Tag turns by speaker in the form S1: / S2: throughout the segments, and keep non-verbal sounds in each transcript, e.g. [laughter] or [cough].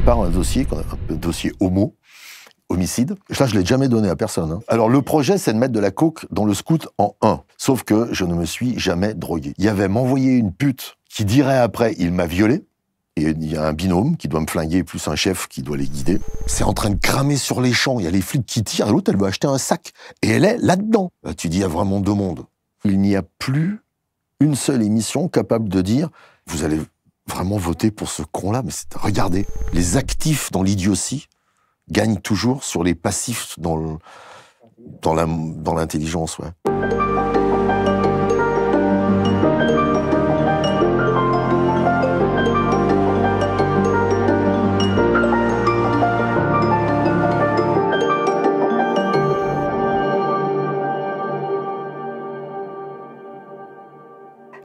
S1: prépare un dossier, un dossier homo, homicide. Ça, je l'ai jamais donné à personne. Hein. Alors, le projet, c'est de mettre de la coke dans le scout en un. Sauf que je ne me suis jamais drogué. Il y avait m'envoyer une pute qui dirait après, il m'a violé. Et il y a un binôme qui doit me flinguer, plus un chef qui doit les guider. C'est en train de cramer sur les champs. Il y a les flics qui tirent. L'autre, elle veut acheter un sac. Et elle est là-dedans. Bah, tu dis, il y a vraiment deux mondes. Il n'y a plus une seule émission capable de dire, vous allez vraiment voter pour ce con-là, mais c'est, regardez, les actifs dans l'idiotie gagnent toujours sur les passifs dans, dans, dans l'intelligence. Ouais.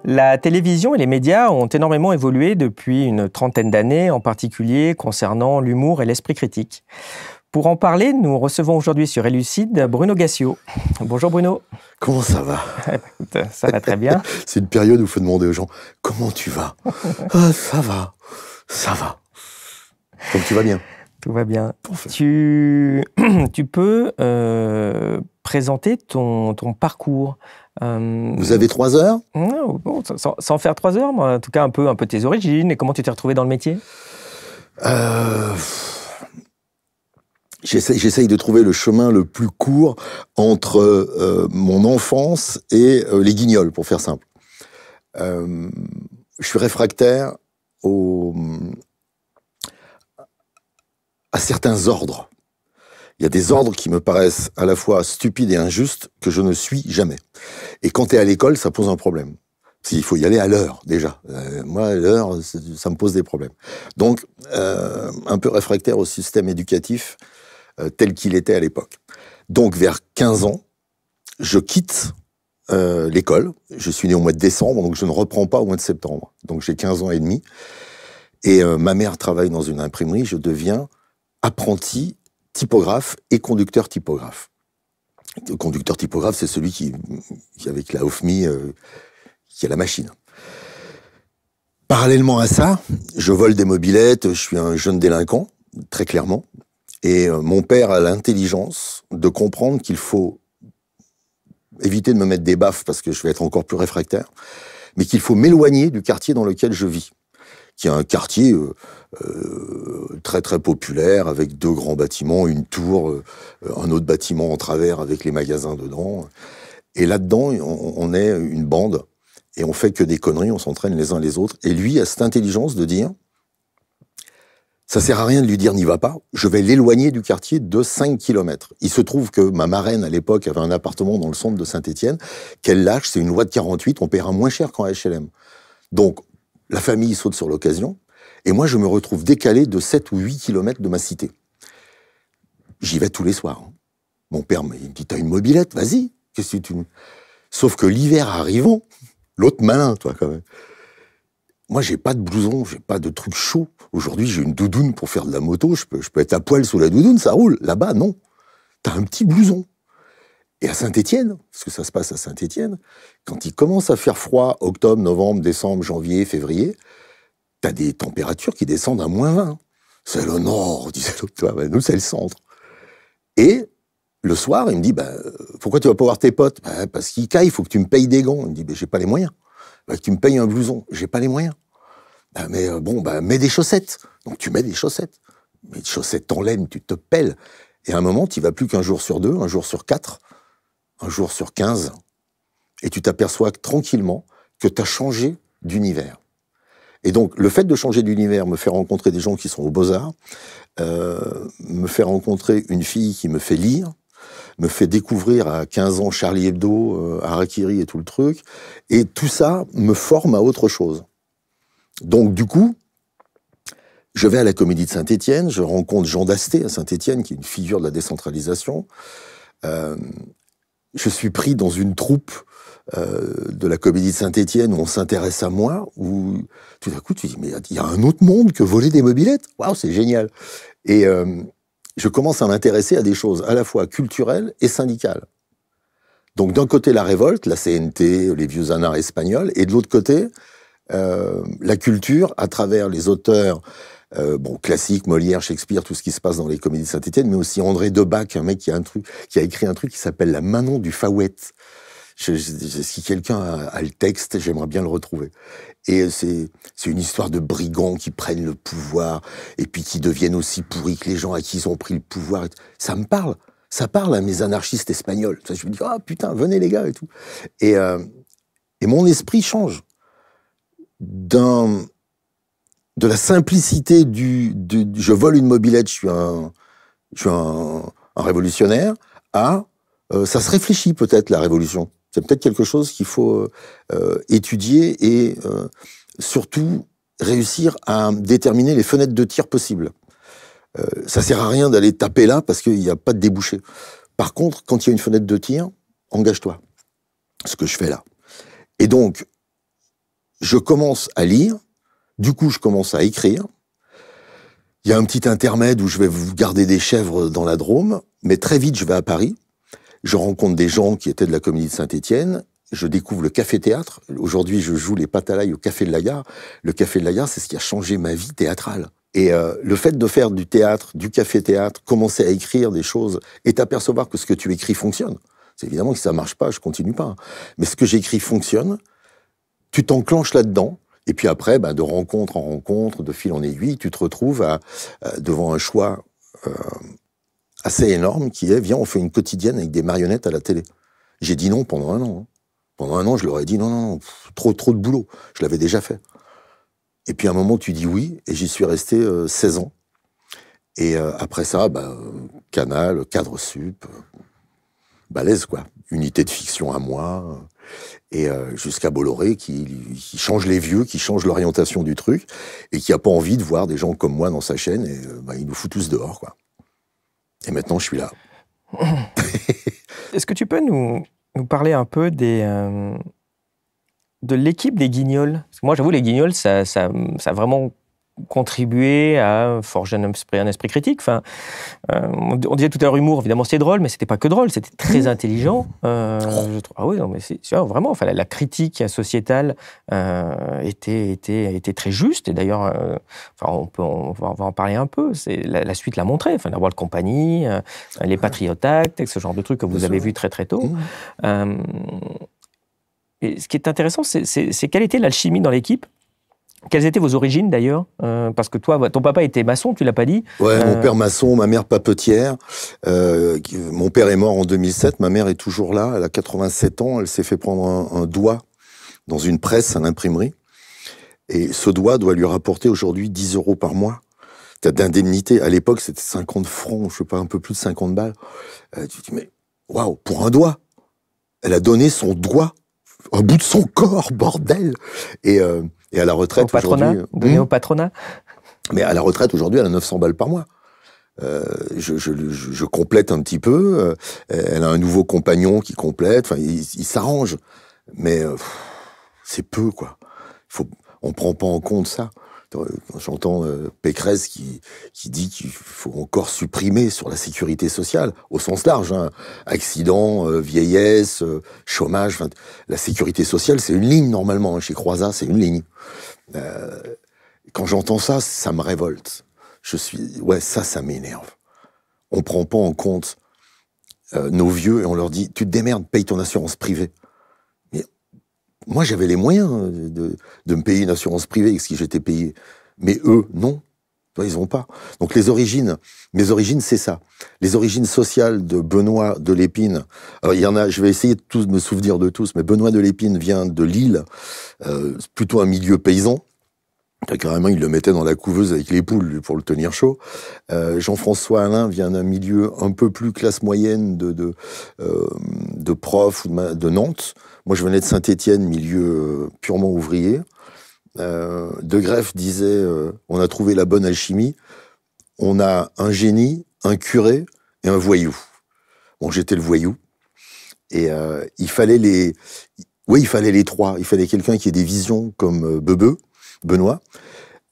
S2: La télévision et les médias ont énormément évolué depuis une trentaine d'années, en particulier concernant l'humour et l'esprit critique. Pour en parler, nous recevons aujourd'hui sur Elucide Bruno Gassio. Bonjour Bruno. Comment ça va Ça va très bien. [laughs] C'est
S1: une période où il faut demander aux gens comment tu vas
S2: [laughs] ah, Ça va, ça va. Donc tu vas bien. Tout va bien. [clears throat] Tu, peux euh, présenter ton parcours. Euh, Vous avez trois heures sans, faire trois heures, moi, en tout cas un peu, un tes origines et comment tu t'es retrouvé dans le métier euh,
S1: J'essaye de trouver le chemin le plus court entre euh, mon enfance et euh, les guignols, pour faire simple. je suis réfractaire au, à certains ordres. Il y a des ordres qui me paraissent à la fois stupides et injustes que je ne suis jamais. Et quand tu es à l'école, ça pose un problème. Il faut y aller à l'heure déjà. Euh, moi, moi, l'heure, ça me pose des problèmes. Donc, euh, un peu réfractaire au système éducatif euh, tel qu'il était à l'époque. Donc, vers 15 ans, je quitte l'école. Je suis né au mois de décembre, donc je ne reprends pas au mois de septembre. Donc, j'ai 15 ans et demi. Et ma mère travaille dans une imprimerie. Je deviens apprenti typographe et conducteur typographe. Le conducteur typographe, c'est celui qui, avec la OFMI, euh, qui a la machine. Parallèlement à ça, je vole des mobilettes, je suis un jeune délinquant, très clairement. Et euh, mon père a l'intelligence de comprendre qu'il faut éviter de me mettre des baffes parce que je vais être encore plus réfractaire, mais qu'il faut m'éloigner du quartier dans lequel je vis qui est un quartier euh, euh, très très populaire, avec deux grands bâtiments, une tour, euh, un autre bâtiment en travers avec les magasins dedans. Et là-dedans, on, est une bande, et on fait que des conneries, on s'entraîne les uns les autres. Et lui a cette intelligence de dire, ça sert à rien de lui dire n'y va pas, je vais l'éloigner du quartier de 5 km. Il se trouve que ma marraine à l'époque avait un appartement dans le centre de Saint-Étienne, qu'elle lâche, c'est une loi de 48, on paiera moins cher qu'en HLM. Donc la famille saute sur l'occasion, et moi je me retrouve décalé de 7 ou 8 kilomètres de ma cité. J'y vais tous les soirs. Hein. Mon père me dit, t'as une mobilette, vas-y. Qu'est-ce tu... Sauf que l'hiver arrivant, [laughs] l'autre malin, toi, quand même. Moi, j'ai pas de blouson, j'ai pas de truc chaud. Aujourd'hui, j'ai une doudoune pour faire de la moto, je peux, je peux être à poil sous la doudoune, ça roule. Là-bas, non. T'as un petit blouson. Et à Saint-Étienne, ce que ça se passe à Saint-Étienne, quand il commence à faire froid, octobre, novembre, décembre, janvier, février, t'as des températures qui descendent à moins 20. C'est le nord, [laughs] disait l'octobre, ah ben, nous, c'est le centre. Et le soir, il me dit, ben, pourquoi tu vas pas voir tes potes ben, Parce qu'il caille, il faut que tu me payes des gants. Il me dit, j'ai pas les moyens. tu me payes un blouson. J'ai pas les moyens. mais euh, bon, mets des chaussettes. Donc tu mets des chaussettes. Mais des chaussettes en laine, tu te pelles. Et à un moment, tu vas plus qu'un jour sur deux, un jour sur quatre un jour sur 15, et tu t'aperçois tranquillement que t'as changé d'univers. Et donc, le fait de changer d'univers me fait rencontrer des gens qui sont aux beaux-arts, euh, me fait rencontrer une fille qui me fait lire, me fait découvrir à 15 ans Charlie Hebdo, euh, Harakiri et tout le truc, et tout ça me forme à autre chose. Donc, du coup, je vais à la Comédie de Saint-Étienne, je rencontre Jean Dasté à Saint-Étienne, qui est une figure de la décentralisation. Euh, je suis pris dans une troupe euh, de la comédie de Saint-Étienne où on s'intéresse à moi, où tout d'un coup tu dis mais il y a un autre monde que voler des mobilettes, waouh c'est génial. Et euh, je commence à m'intéresser à des choses à la fois culturelles et syndicales. Donc d'un côté la révolte, la CNT, les vieux anards espagnols, et de l'autre côté euh, la culture à travers les auteurs, euh, bon, classique, Molière, Shakespeare, tout ce qui se passe dans les comédies de Saint-Etienne, mais aussi André Debac, un mec qui a, écrit un truc qui s'appelle La Manon du Faouette. si quelqu'un a, le texte, j'aimerais bien le retrouver. Et c'est une histoire de brigands qui prennent le pouvoir et puis qui deviennent aussi pourris que les gens à qui ils ont pris le pouvoir. Ça me parle. Ça parle à mes anarchistes espagnols. Je me dis, ah putain, venez les gars et tout. Et, euh, et mon esprit change d'un de la simplicité du, je vole une mobilette, je suis un, je suis un, révolutionnaire, à euh, ça se réfléchit peut-être la révolution. C'est peut-être quelque chose qu'il faut euh, euh, étudier et surtout réussir à déterminer les fenêtres de tir possibles. ça sert à rien d'aller taper là parce qu'il n'y a pas de débouché. Par contre, quand il y a une fenêtre de tir, engage-toi. Ce que je fais là. Et donc, je commence à lire du coup, je commence à écrire. Il y a un petit intermède où je vais vous garder des chèvres dans la Drôme, mais très vite, je vais à Paris. Je rencontre des gens qui étaient de la Comédie de Saint-Étienne. Je découvre le café-théâtre. Aujourd'hui, je joue les patalailles au Café de la Gare. Le Café de la Gare, c'est ce qui a changé ma vie théâtrale. Et euh, le fait de faire du théâtre, du café-théâtre, commencer à écrire des choses et t'apercevoir que ce que tu écris fonctionne. C'est évidemment que si ça marche pas, je continue pas. Mais ce que j'écris fonctionne. Tu t'enclenches là-dedans et puis après, bah, de rencontre en rencontre, de fil en aiguille, tu te retrouves euh, devant un choix euh, assez énorme qui est, viens, on fait une quotidienne avec des marionnettes à la télé. J'ai dit non pendant un an. Hein. Pendant un an, je leur ai dit non, non, trop, trop de boulot. Je l'avais déjà fait. Et puis à un moment, tu dis oui, et j'y suis resté 16 euh, ans. Et après ça, bah, Canal, Cadre Sup, balèze quoi. Unité de fiction à moi, et euh, jusqu'à Bolloré qui, change les vieux, qui change l'orientation du truc, et qui a pas envie de voir des gens comme moi dans sa chaîne, et euh, bah, il nous fout tous dehors. Quoi. Et maintenant, je suis là.
S2: [laughs] Est-ce que tu peux nous, nous, parler un peu des, euh, de l'équipe des Guignols moi, j'avoue, les Guignols, ça, ça, ça vraiment contribuer à forger un esprit, un esprit critique. Enfin, euh, on, disait tout à l'heure humour, évidemment c'était drôle, mais c'était pas que drôle, c'était très mmh. intelligent. Euh, ah oui, non, mais c'est, oh, vraiment, enfin, la, critique sociétale euh, était, était, était très juste, et d'ailleurs, enfin, on, peut, on, va, en parler un peu, c'est, la, suite l'a montré, enfin, la World Company, les Patriot Act, ce genre de trucs que vous avez vu très très tôt. Mmh. et ce qui est intéressant, c'est quelle était l'alchimie dans l'équipe quelles étaient vos origines d'ailleurs euh, Parce que toi, bah, ton papa était maçon, tu l'as pas dit Ouais, mon euh, père
S1: maçon, ma mère papetière. Euh, mon père est mort en 2007, ma mère est toujours là, elle a 87 ans, elle s'est fait prendre un, doigt dans une presse à l'imprimerie. Et ce doigt doit lui rapporter aujourd'hui 10 euros par mois d'indemnité. À l'époque, c'était 50 francs, je sais pas, un peu plus de 50 balles. tu dis, mais waouh, pour un doigt Elle a donné son doigt un bout de son corps, bordel. Et et à la retraite aujourd'hui. Donné hmm au patronat Mais à la retraite aujourd'hui, elle a 900 balles par mois. Euh, je, complète un petit peu. Euh, elle a un nouveau compagnon qui complète. Enfin, il s'arrange Mais euh, c'est peu, quoi. Faut, on prend pas en compte ça. J'entends euh, Pécresse qui, qui dit qu'il faut encore supprimer sur la sécurité sociale, au sens large, hein. accident, euh, vieillesse, euh, chômage. la sécurité sociale, c'est une ligne normalement. Hein, chez croisa c'est une ligne. quand j'entends ça, ça me révolte. Je suis, ouais, ça, ça m'énerve. On prend pas en compte nos vieux et on leur dit, tu te démerdes, paye ton assurance privée. Moi, j'avais les moyens euh, de, me payer une assurance privée, ce qui j'étais payé. Mais eux, non. Ils n'ont pas. Donc les origines, mes origines, c'est ça. Les origines sociales de Benoît de Lépine. Alors il y en a, je vais essayer de me souvenir de tous, mais Benoît de Lépine vient de Lille, euh, plutôt un milieu paysan. Carrément, il le mettait dans la couveuse avec les poules pour le tenir chaud. Euh, Jean-François Alain vient d'un milieu un peu plus classe moyenne de, profs de Nantes. Moi, je venais de Saint-Étienne, milieu euh, purement ouvrier. Euh, de Greff disait euh, on a trouvé la bonne alchimie. On a un génie, un curé et un voyou. Bon, j'étais le voyou. Et il fallait les, oui, il fallait les trois. Il fallait quelqu'un qui ait des visions comme Bebe, Benoît.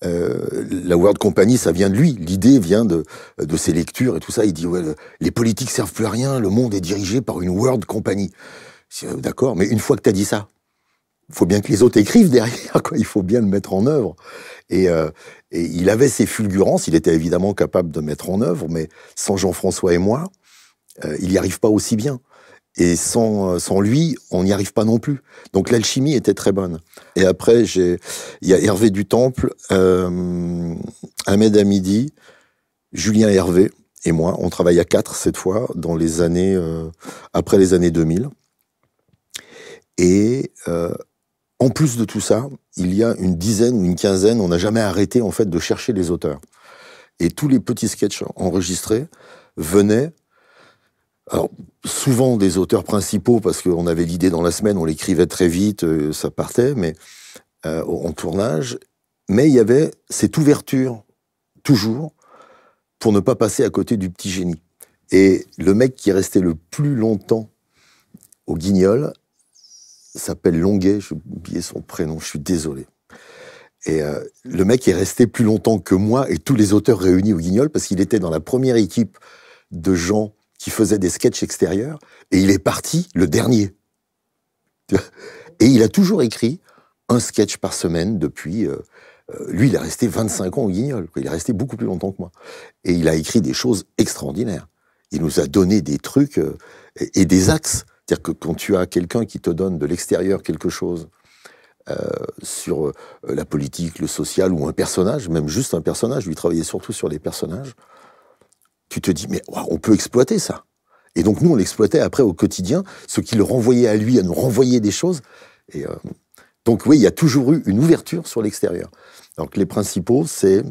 S1: la World Company, ça vient de lui. L'idée vient de, ses lectures et tout ça. Il dit les politiques servent plus à rien. Le monde est dirigé par une World Company. Euh, d'accord, mais une fois que tu as dit ça, il faut bien que les autres écrivent derrière, [laughs] quoi. il faut bien le mettre en œuvre. Euh, et, il avait ses fulgurances, il était évidemment capable de mettre en œuvre, mais sans Jean-François et moi, euh, il n'y arrive pas aussi bien. Et sans, lui, on n'y arrive pas non plus. Donc l'alchimie était très bonne. Et après, il y a Hervé du Temple, Ahmed Hamidi, Julien Hervé et moi. On travaille à quatre cette fois, dans les années, après les années 2000. Et euh, en plus de tout ça, il y a une dizaine ou une quinzaine, on n'a jamais arrêté en fait de chercher les auteurs. Et tous les petits sketchs enregistrés venaient alors, souvent des auteurs principaux, parce qu'on avait l'idée dans la semaine, on l'écrivait très vite, euh, ça partait, mais euh, en tournage. Mais il y avait cette ouverture, toujours, pour ne pas passer à côté du petit génie. Et le mec qui restait le plus longtemps au guignol, s'appelle Longuet, j'ai oublié son prénom, je suis désolé. Et euh, le mec est resté plus longtemps que moi et tous les auteurs réunis au Guignol parce qu'il était dans la première équipe de gens qui faisaient des sketchs extérieurs et il est parti le dernier. [laughs] Et il a toujours écrit un sketch par semaine depuis. Euh, euh, lui, il est resté 25 ans au Guignol. Il est resté beaucoup plus longtemps que moi. Et il a écrit des choses extraordinaires. Il nous a donné des trucs et des axes c'est-à-dire que quand tu as quelqu'un qui te donne de l'extérieur quelque chose euh, sur euh, la politique, le social ou un personnage, même juste un personnage, lui travailler surtout sur les personnages, tu te dis, mais on peut exploiter ça. Et donc nous, on l'exploitait après au quotidien, ce qui le renvoyait à lui, à nous renvoyer des choses. Et euh, donc oui, il y a toujours eu une ouverture sur l'extérieur. Donc les principaux, c'est...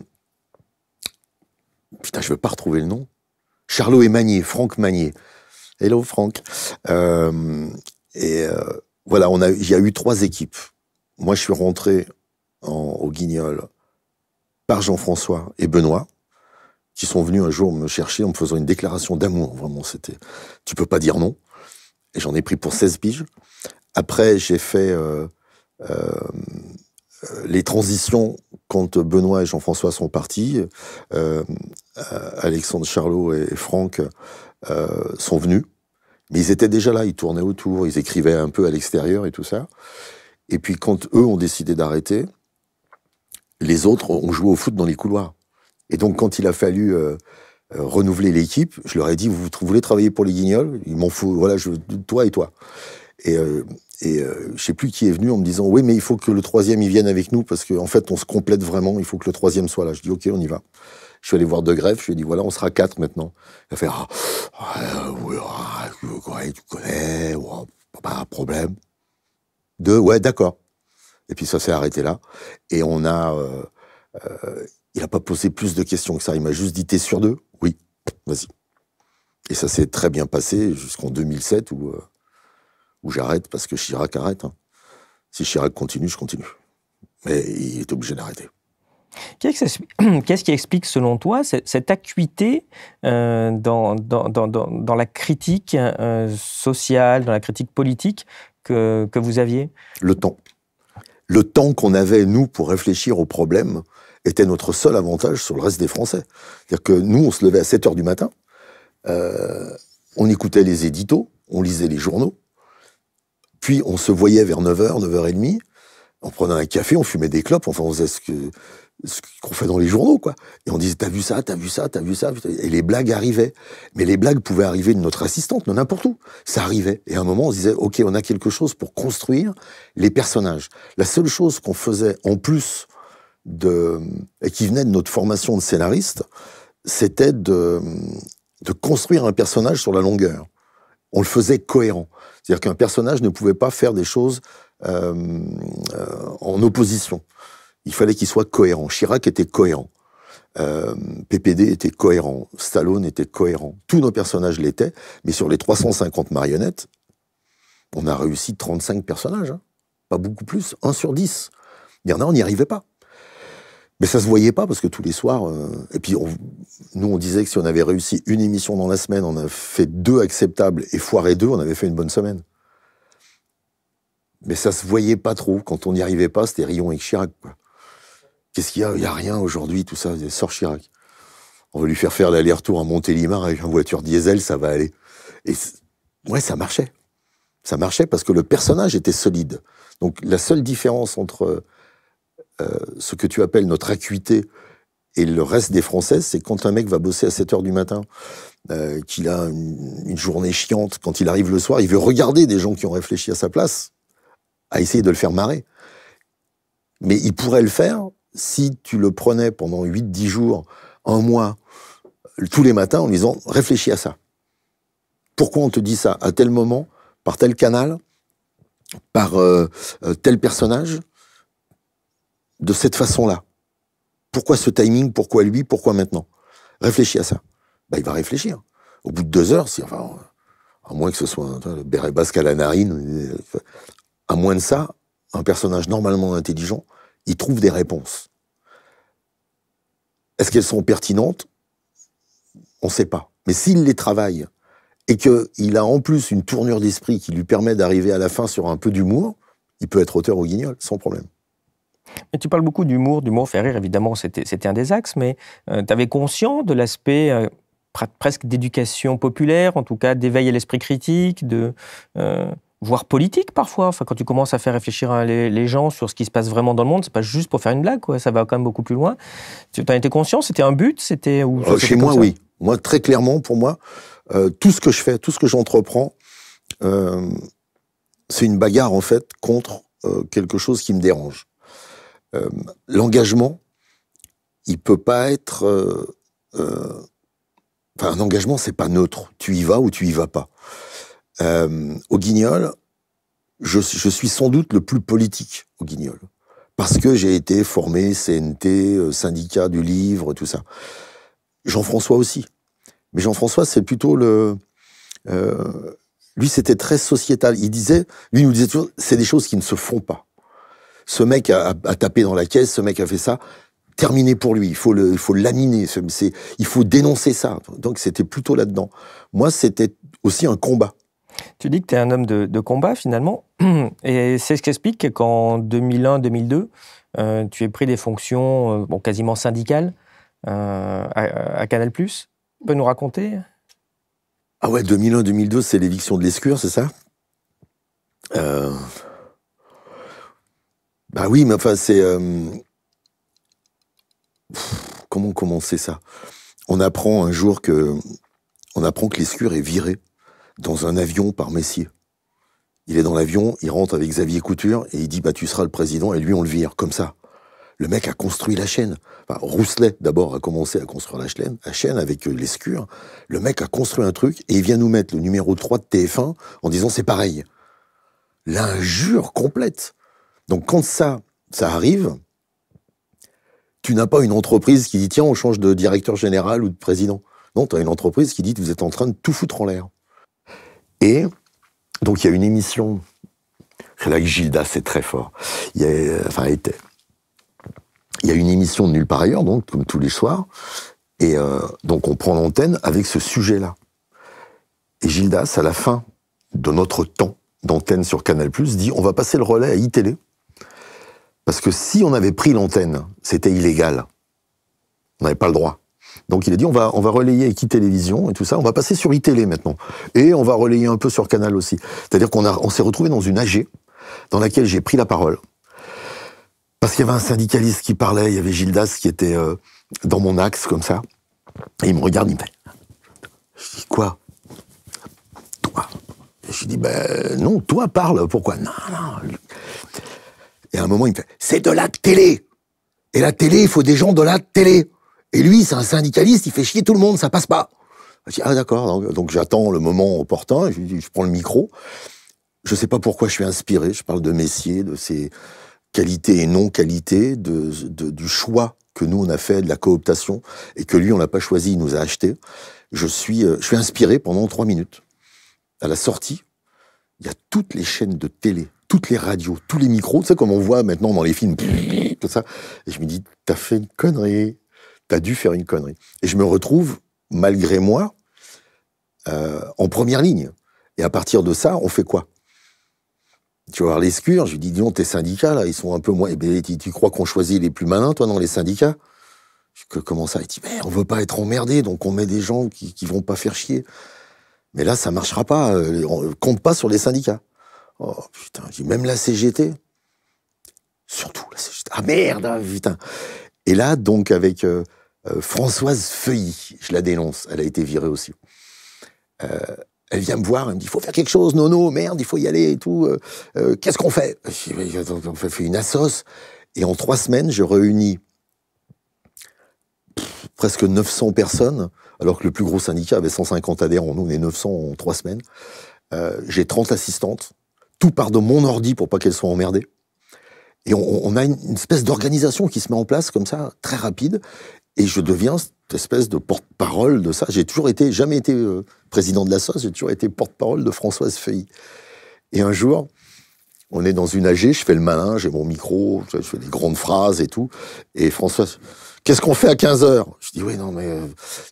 S1: Putain, je ne veux pas retrouver le nom. Charlot et manier, Franck Magnier. Hello Franck. Euh, et euh, voilà, on a, il y a eu trois équipes. Moi, je suis rentré au Guignol par Jean-François et Benoît, qui sont venus un jour me chercher en me faisant une déclaration d'amour. Vraiment, c'était, tu peux pas dire non. Et j'en ai pris pour 16 piges. Après, j'ai fait euh, les transitions quand Benoît et Jean-François sont partis, Alexandre Charlot et Franck euh, sont venus, mais ils étaient déjà là, ils tournaient autour, ils écrivaient un peu à l'extérieur et tout ça. Et puis quand eux ont décidé d'arrêter, les autres ont joué au foot dans les couloirs. Et donc quand il a fallu euh, euh, renouveler l'équipe, je leur ai dit, vous voulez travailler pour les guignols Ils m'en foutent, voilà, je, toi et toi. Et, je et je sais plus qui est venu en me disant, oui, mais il faut que le troisième, il vienne avec nous, parce qu'en en fait, on se complète vraiment, il faut que le troisième soit là. Je dis, ok, on y va. Je suis allé voir De grèves, je lui ai dit voilà, on sera quatre maintenant. Il a fait ah, oui, tu connais, oh, pas de problème. Deux, ouais, d'accord. Et puis ça s'est arrêté là. Et on a. Euh, euh, il n'a pas posé plus de questions que ça. Il m'a juste dit T'es sur d'eux Oui, vas-y. Et ça s'est très bien passé jusqu'en 2007 euh, où, j'arrête parce que Chirac arrête. Hein. Si Chirac continue, je continue. Mais il est obligé d'arrêter.
S2: [clears throat] Qu'est-ce qui explique, selon toi, cette acuité euh, dans, dans, la critique euh, sociale, dans la critique politique que, vous aviez
S1: Le temps. Le temps qu'on avait, nous, pour réfléchir aux problèmes, était notre seul avantage sur le reste des Français. C'est-à-dire que nous, on se levait à 7 h du matin, euh, on écoutait les éditos, on lisait les journaux, puis on se voyait vers 9h, 9h30, on prenait un café, on fumait des clopes, enfin on faisait ce que, ce qu'on fait dans les journaux, quoi. Et on disait, t'as vu ça, t'as vu ça, t'as vu ça. Et les blagues arrivaient. Mais les blagues pouvaient arriver de notre assistante, n'importe où. Ça arrivait. Et à un moment, on se disait, OK, on a quelque chose pour construire les personnages. La seule chose qu'on faisait en plus de, et qui venait de notre formation de scénariste, c'était de, de construire un personnage sur la longueur. On le faisait cohérent. C'est-à-dire qu'un personnage ne pouvait pas faire des choses euh, euh, en opposition il fallait qu'il soit cohérent. Chirac était cohérent. Euh, PPD était cohérent, Stallone était cohérent, tous nos personnages l'étaient, mais sur les 350 marionnettes, on a réussi 35 personnages, hein. pas beaucoup plus, un sur 10. Il y en a, on n'y arrivait pas. Mais ça se voyait pas parce que tous les soirs, euh, et puis nous on disait que si on avait réussi une émission dans la semaine, on a fait deux acceptables et foiré deux, on avait fait une bonne semaine. Mais ça se voyait pas trop. Quand on n'y arrivait pas, c'était Rion et Chirac. Quoi. Qu'est-ce qu'il y a Il n'y a rien aujourd'hui, tout ça. Sors Chirac. On va lui faire faire l'aller-retour à Montélimar avec une voiture diesel, ça va aller. Et ouais, ça marchait. Ça marchait parce que le personnage était solide. Donc la seule différence entre euh, ce que tu appelles notre acuité et le reste des Français, c'est quand un mec va bosser à 7 heures du matin, euh, qu'il a une, journée chiante, quand il arrive le soir, il veut regarder des gens qui ont réfléchi à sa place, à essayer de le faire marrer. Mais il pourrait le faire si tu le prenais pendant 8-10 jours, un mois, tous les matins, en disant réfléchis à ça. Pourquoi on te dit ça à tel moment, par tel canal, par euh, euh, tel personnage, de cette façon-là Pourquoi ce timing Pourquoi lui Pourquoi maintenant Réfléchis à ça. Bah, il va réfléchir. Au bout de deux heures, si, enfin, à moins que ce soit le béret basque à la narine, euh, à moins de ça, un personnage normalement intelligent il trouve des réponses. Est-ce qu'elles sont pertinentes On ne sait pas. Mais s'il les travaille et qu'il a en plus une tournure d'esprit qui lui permet d'arriver à la fin sur un peu d'humour, il peut être auteur au guignol, sans problème.
S2: Mais tu parles beaucoup d'humour, d'humour faire rire, évidemment, c'était un des axes, mais euh, tu avais conscient de l'aspect euh, presque d'éducation populaire, en tout cas d'éveiller l'esprit critique, de, euh, voire politique parfois. Enfin, quand tu commences à faire réfléchir hein, les, gens sur ce qui se passe vraiment dans le monde, c'est pas juste pour faire une blague, quoi. ça va quand même beaucoup plus loin. Tu en étais conscient C'était un but C'était euh, Chez moi, oui.
S1: Moi, très clairement, pour moi, euh, tout ce que je fais, tout ce que j'entreprends, euh, c'est une bagarre en fait contre quelque chose qui me dérange. L'engagement, il peut pas être. Enfin, un engagement, c'est pas neutre. Tu y vas ou tu y vas pas. Euh, au Guignol, je, suis sans doute le plus politique au Guignol, parce que j'ai été formé CNT, euh, syndicat du livre, tout ça. Jean-François aussi. Mais Jean-François, c'est plutôt le... Euh, lui, c'était très sociétal. Il disait, lui nous disait toujours, c'est des choses qui ne se font pas. Ce mec a, tapé dans la caisse, ce mec a fait ça. Terminé pour lui. Il faut le, il faut l'aminer. il faut dénoncer ça. Donc c'était plutôt là-dedans. Moi, c'était aussi un combat.
S2: Tu dis que tu es un homme de, combat finalement, [clears throat] et c'est ce qui explique qu'en 2001-2002, euh, tu aies pris des fonctions euh, quasiment syndicales euh, à, Canal+. Tu peux nous raconter
S1: Ah ouais, 2001-2002, c'est l'éviction de l'escure, c'est ça Bah oui, mais enfin, c'est... Comment commencer ça On apprend un jour que... On apprend que l'escure est viré dans un avion par Messier. Il est dans l'avion, il rentre avec Xavier Couture et il dit bah tu seras le président et lui on le vire comme ça. Le mec a construit la chaîne. Enfin, Rousselet d'abord a commencé à construire la chaîne, la chaîne avec euh, l'escure. Le mec a construit un truc et il vient nous mettre le numéro 3 de TF1 en disant c'est pareil. L'injure complète. Donc quand ça ça arrive, tu n'as pas une entreprise qui dit tiens on change de directeur général ou de président. Non, tu as une entreprise qui dit vous êtes en train de tout foutre en l'air. Et donc il y a une émission, là Gildas Gilda c'est très fort, il y a, enfin, était, il y a une émission de Nulle part ailleurs, donc comme tous les soirs, et euh, donc on prend l'antenne avec ce sujet-là. Et Gildas, à la fin de notre temps d'antenne sur Canal+, dit on va passer le relais à iTélé. E. Parce que si on avait pris l'antenne, c'était illégal. On n'avait pas le droit. Donc il a dit on va, on va relayer Equi Télévision et tout ça, on va passer sur E-Télé maintenant. Et on va relayer un peu sur Canal aussi. C'est-à-dire qu'on on s'est retrouvé dans une AG dans laquelle j'ai pris la parole. Parce qu'il y avait un syndicaliste qui parlait, il y avait Gildas qui était euh, dans mon axe comme ça. Et il me regarde, il me fait Je dis quoi Toi et Je dis ben non, toi parle, pourquoi Non, non. Et à un moment, il me fait C'est de la télé Et la télé, il faut des gens de la télé et lui, c'est un syndicaliste, il fait chier tout le monde, ça passe pas. Je dis, ah d'accord, donc, j'attends le moment opportun, je, prends le micro. Je sais pas pourquoi je suis inspiré, je parle de Messier, de ses qualités et non-qualités, de, du choix que nous on a fait de la cooptation et que lui on l'a pas choisi, il nous a acheté. Je suis, euh, je suis inspiré pendant trois minutes. À la sortie, il y a toutes les chaînes de télé, toutes les radios, tous les micros, tu sais comme on voit maintenant dans les films, tout ça. Et je me dis, t'as fait une connerie t'as dû faire une connerie. Et je me retrouve, malgré moi, euh, en première ligne. Et à partir de ça, on fait quoi tu vas voir l'escure, je lui dis, dis donc, tes syndicats, là, ils sont un peu moins. Eh ben, tu, crois qu'on choisit les plus malins, toi, dans les syndicats que comment ça Il dit, mais on veut pas être emmerdé, donc on met des gens qui, qui vont pas faire chier. Mais là, ça marchera pas. Euh, on compte pas sur les syndicats. Oh putain, j'ai même la CGT. Surtout la CGT. Ah merde, hein, putain. Et là, donc, avec euh, euh, Françoise Feuilly, je la dénonce, elle a été virée aussi. Euh, elle vient me voir, elle me dit, il faut faire quelque chose, Nono, merde, il faut y aller et tout. Qu'est-ce qu'on fait dit, On fait une assoce. » Et en trois semaines, je réunis presque 900 personnes, alors que le plus gros syndicat avait 150 adhérents. Nous, on est 900 en trois semaines. J'ai 30 assistantes. Tout part de mon ordi pour pas qu'elles soient emmerdées. Et on, a une, espèce d'organisation qui se met en place comme ça, très rapide. Et je deviens cette espèce de porte-parole de ça. J'ai toujours été, jamais été euh, président de la SOS, j'ai toujours été porte-parole de Françoise Feuilly. Et un jour, on est dans une AG, je fais le malin, j'ai mon micro, je fais des grandes phrases et tout. Et Françoise, qu'est-ce qu'on fait à 15 heures Je dis, oui, non, mais euh,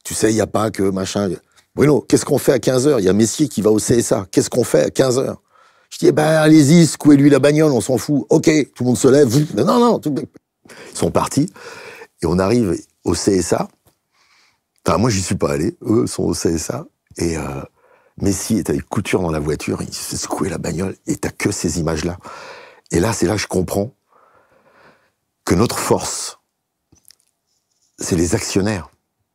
S1: tu sais, il n'y a pas que machin. Bruno, qu'est-ce qu'on fait à 15 heures Il y a Messier qui va au CSA. Qu'est-ce qu'on fait à 15 heures je dis, eh ben, allez-y, secouez-lui la bagnole, on s'en fout. OK, tout le monde se lève. Non, non, Ils sont partis. Et on arrive au CSA. Enfin, moi, j'y suis pas allé. Eux sont au CSA. Et euh, Messi est avec Couture dans la voiture. Il se secouait la bagnole. Et t'as que ces images-là. Et là, c'est là que je comprends que notre force, c'est les actionnaires,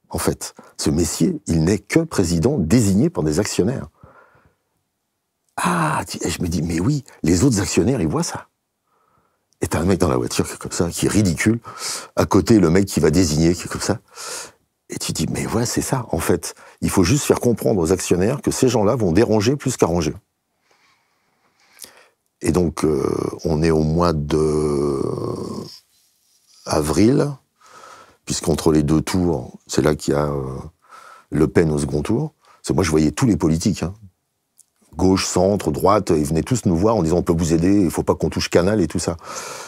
S1: en fait. Ce Messier, il n'est que président désigné par des actionnaires. Ah, et je me dis, mais oui, les autres actionnaires, ils voient ça. Et t'as un mec dans la voiture qui est comme ça, qui est ridicule. À côté, le mec qui va désigner, qui est comme ça. Et tu dis, mais ouais, c'est ça, en fait. Il faut juste faire comprendre aux actionnaires que ces gens-là vont déranger plus qu'arranger. Et donc, euh, on est au mois de avril, puisqu'entre les deux tours, c'est là qu'il y a euh, Le Pen au second tour. C'est moi, je voyais tous les politiques, hein, gauche, centre, droite, ils venaient tous nous voir en disant on peut vous aider, il faut pas qu'on touche Canal et tout ça.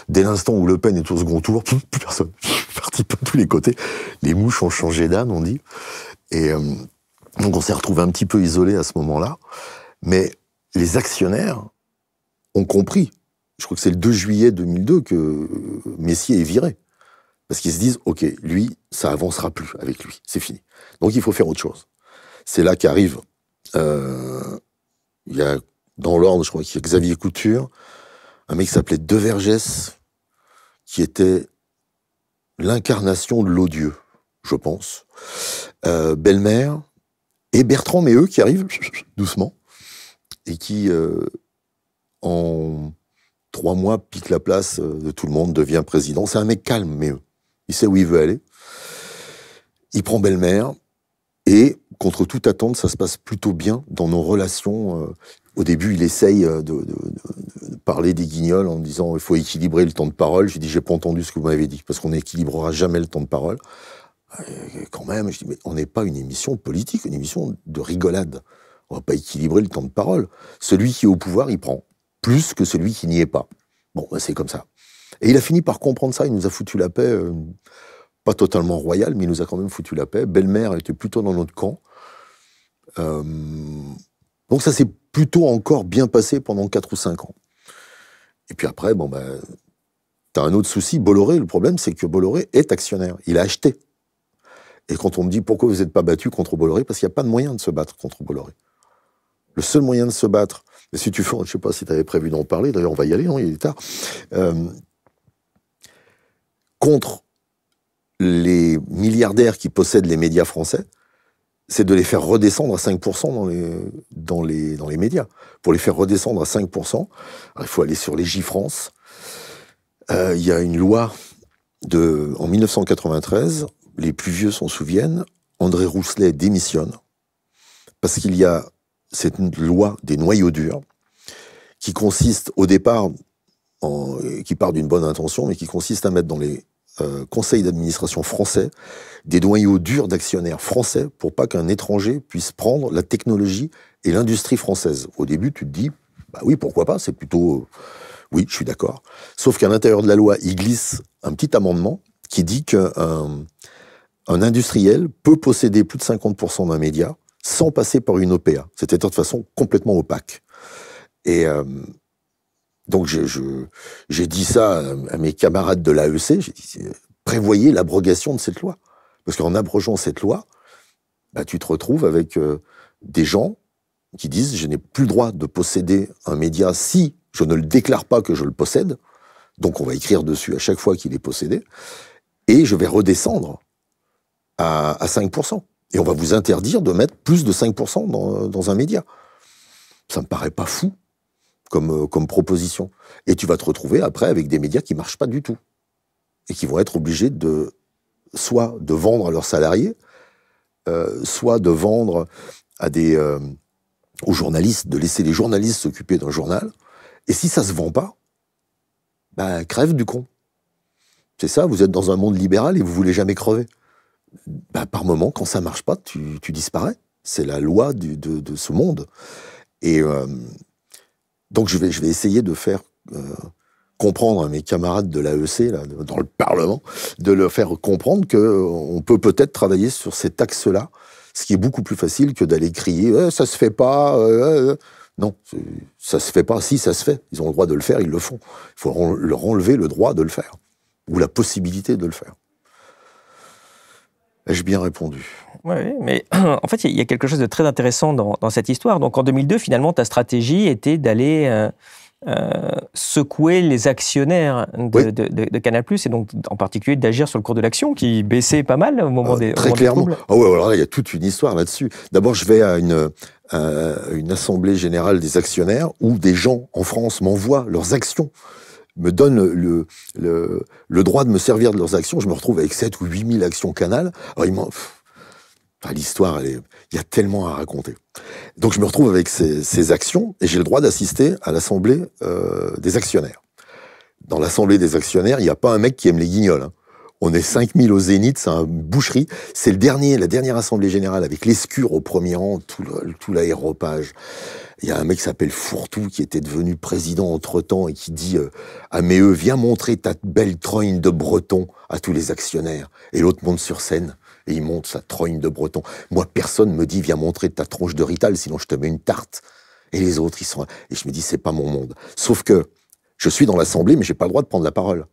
S1: Dès l'instant où Le Pen est au second tour, [laughs] plus personne, parti de tous les côtés. Les mouches ont changé d'âne, on dit. Et euh, donc on s'est retrouvé un petit peu isolé à ce moment-là. Mais les actionnaires ont compris. Je crois que c'est le 2 juillet 2002 que euh, Messier est viré. Parce qu'ils se disent, OK, lui, ça avancera plus avec lui. C'est fini. Donc il faut faire autre chose. C'est là qu'arrive euh, il y a, dans l'ordre, je crois qu'il y a Xavier Couture, un mec qui s'appelait De Vergès, qui était l'incarnation de l'odieux, je pense. Euh, Belle-mère et Bertrand Méheux qui arrive [laughs] doucement et qui, euh, en trois mois, pique la place euh, de tout le monde, devient président. C'est un mec calme, Méheux. Il sait où il veut aller. Il prend Belle-mère, et contre toute attente, ça se passe plutôt bien dans nos relations. Euh. Au début, il essaye euh, de, parler des guignols en disant il faut équilibrer le temps de parole. J'ai dit j'ai pas entendu ce que vous m'avez dit parce qu'on n'équilibrera jamais le temps de parole. Euh, quand même, je dis mais on n'est pas une émission politique, une émission de rigolade. On va pas équilibrer le temps de parole. Celui qui est au pouvoir, il prend plus que celui qui n'y est pas. Bon, bah, c'est comme ça. Et il a fini par comprendre ça. Il nous a foutu la paix pas totalement royal, mais il nous a quand même foutu la paix. Belle-mère était plutôt dans notre camp. Euh, donc ça s'est plutôt encore bien passé pendant 4 ou 5 ans. Et puis après, bon ben, t'as un autre souci, Bolloré, le problème c'est que Bolloré est actionnaire, il a acheté. Et quand on me dit pourquoi vous n'êtes pas battu contre Bolloré, parce qu'il n'y a pas de moyen de se battre contre Bolloré. Le seul moyen de se battre, et si tu fais, [laughs] je sais pas si tu avais prévu d'en parler, d'ailleurs on va y aller, non, il est tard, euh, contre les milliardaires qui possèdent les médias français, c'est de les faire redescendre à 5% dans les, dans, les, dans les médias. Pour les faire redescendre à 5%, il faut aller sur les J-France. Euh, il y a une loi de, en 1993, les plus vieux s'en souviennent, André Rousselet démissionne parce qu'il y a cette loi des noyaux durs qui consiste au départ, en, qui part d'une bonne intention, mais qui consiste à mettre dans les euh, conseil d'administration français, des doyaux durs d'actionnaires français pour pas qu'un étranger puisse prendre la technologie et l'industrie française. Au début, tu te dis, bah oui, pourquoi pas, c'est plutôt... Euh, oui, je suis d'accord. Sauf qu'à l'intérieur de la loi, il glisse un petit amendement qui dit qu'un un industriel peut posséder plus de 50% d'un média sans passer par une OPA. C'était de façon complètement opaque. Et euh, donc j'ai dit ça à mes camarades de l'AEC, j'ai dit, euh, prévoyez l'abrogation de cette loi. Parce qu'en abrogeant cette loi, bah, tu te retrouves avec euh, des gens qui disent, je n'ai plus le droit de posséder un média si je ne le déclare pas que je le possède. Donc on va écrire dessus à chaque fois qu'il est possédé. Et je vais redescendre à, 5%. Et on va vous interdire de mettre plus de 5% dans, dans un média. Ça me paraît pas fou comme, euh, comme proposition. Et tu vas te retrouver après avec des médias qui marchent pas du tout et qui vont être obligés de soit de vendre à leurs salariés, euh, soit de vendre à des euh, aux journalistes, de laisser les journalistes s'occuper d'un journal. Et si ça se vend pas, bah crève du con. C'est ça, vous êtes dans un monde libéral et vous voulez jamais crever. bah par moment, quand ça marche pas, tu, tu disparais. C'est la loi de, de, ce monde. Et donc je vais, essayer de faire euh, comprendre à mes camarades de l'AEC, dans le Parlement, de leur faire comprendre qu'on euh, peut peut-être travailler sur cet axe là ce qui est beaucoup plus facile que d'aller crier eh, ça se fait pas euh, Non, ça se fait pas. Si, ça se fait. Ils ont le droit de le faire, ils le font. Il faut leur enlever le droit de le faire,
S2: ou la possibilité de le faire.
S1: Ai-je bien répondu
S2: oui, mais [clears throat] en fait, il y a quelque chose de très intéressant dans, cette histoire. Donc en 2002, finalement, ta stratégie était d'aller euh, euh, secouer les actionnaires de, Canal+, et donc en particulier d'agir sur le cours de l'action, qui baissait pas mal au moment ah, des Très clairement.
S1: ah oui, alors là, il y a toute une histoire là-dessus. D'abord, je vais à une, à euh, une assemblée générale des actionnaires où des gens en France m'envoient leurs actions me donne le, le, le, droit de me servir de leurs actions. Je me retrouve avec 7 ou 8 000 actions Canal. Alors, il enfin, l'histoire, il y a tellement à raconter. Donc, je me retrouve avec ces, actions et j'ai le droit d'assister à l'assemblée euh, des actionnaires. Dans l'assemblée des actionnaires, il n'y a pas un mec qui aime les guignols. Hein. On est 5000 au Zénith, c'est un boucherie. C'est le dernier, la dernière assemblée générale avec l'escure au premier rang, tout l'aéropage. Il y a un mec qui s'appelle Fourtou qui était devenu président entre temps et qui dit euh, à mes eux, viens montrer ta belle trogne de breton à tous les actionnaires. Et l'autre monte sur scène et il monte sa trogne de breton. Moi, personne me dit viens montrer ta tronche de rital, sinon je te mets une tarte. Et les autres, ils sont. Et je me dis c'est pas mon monde. Sauf que je suis dans l'assemblée, mais j'ai pas le droit de prendre la parole.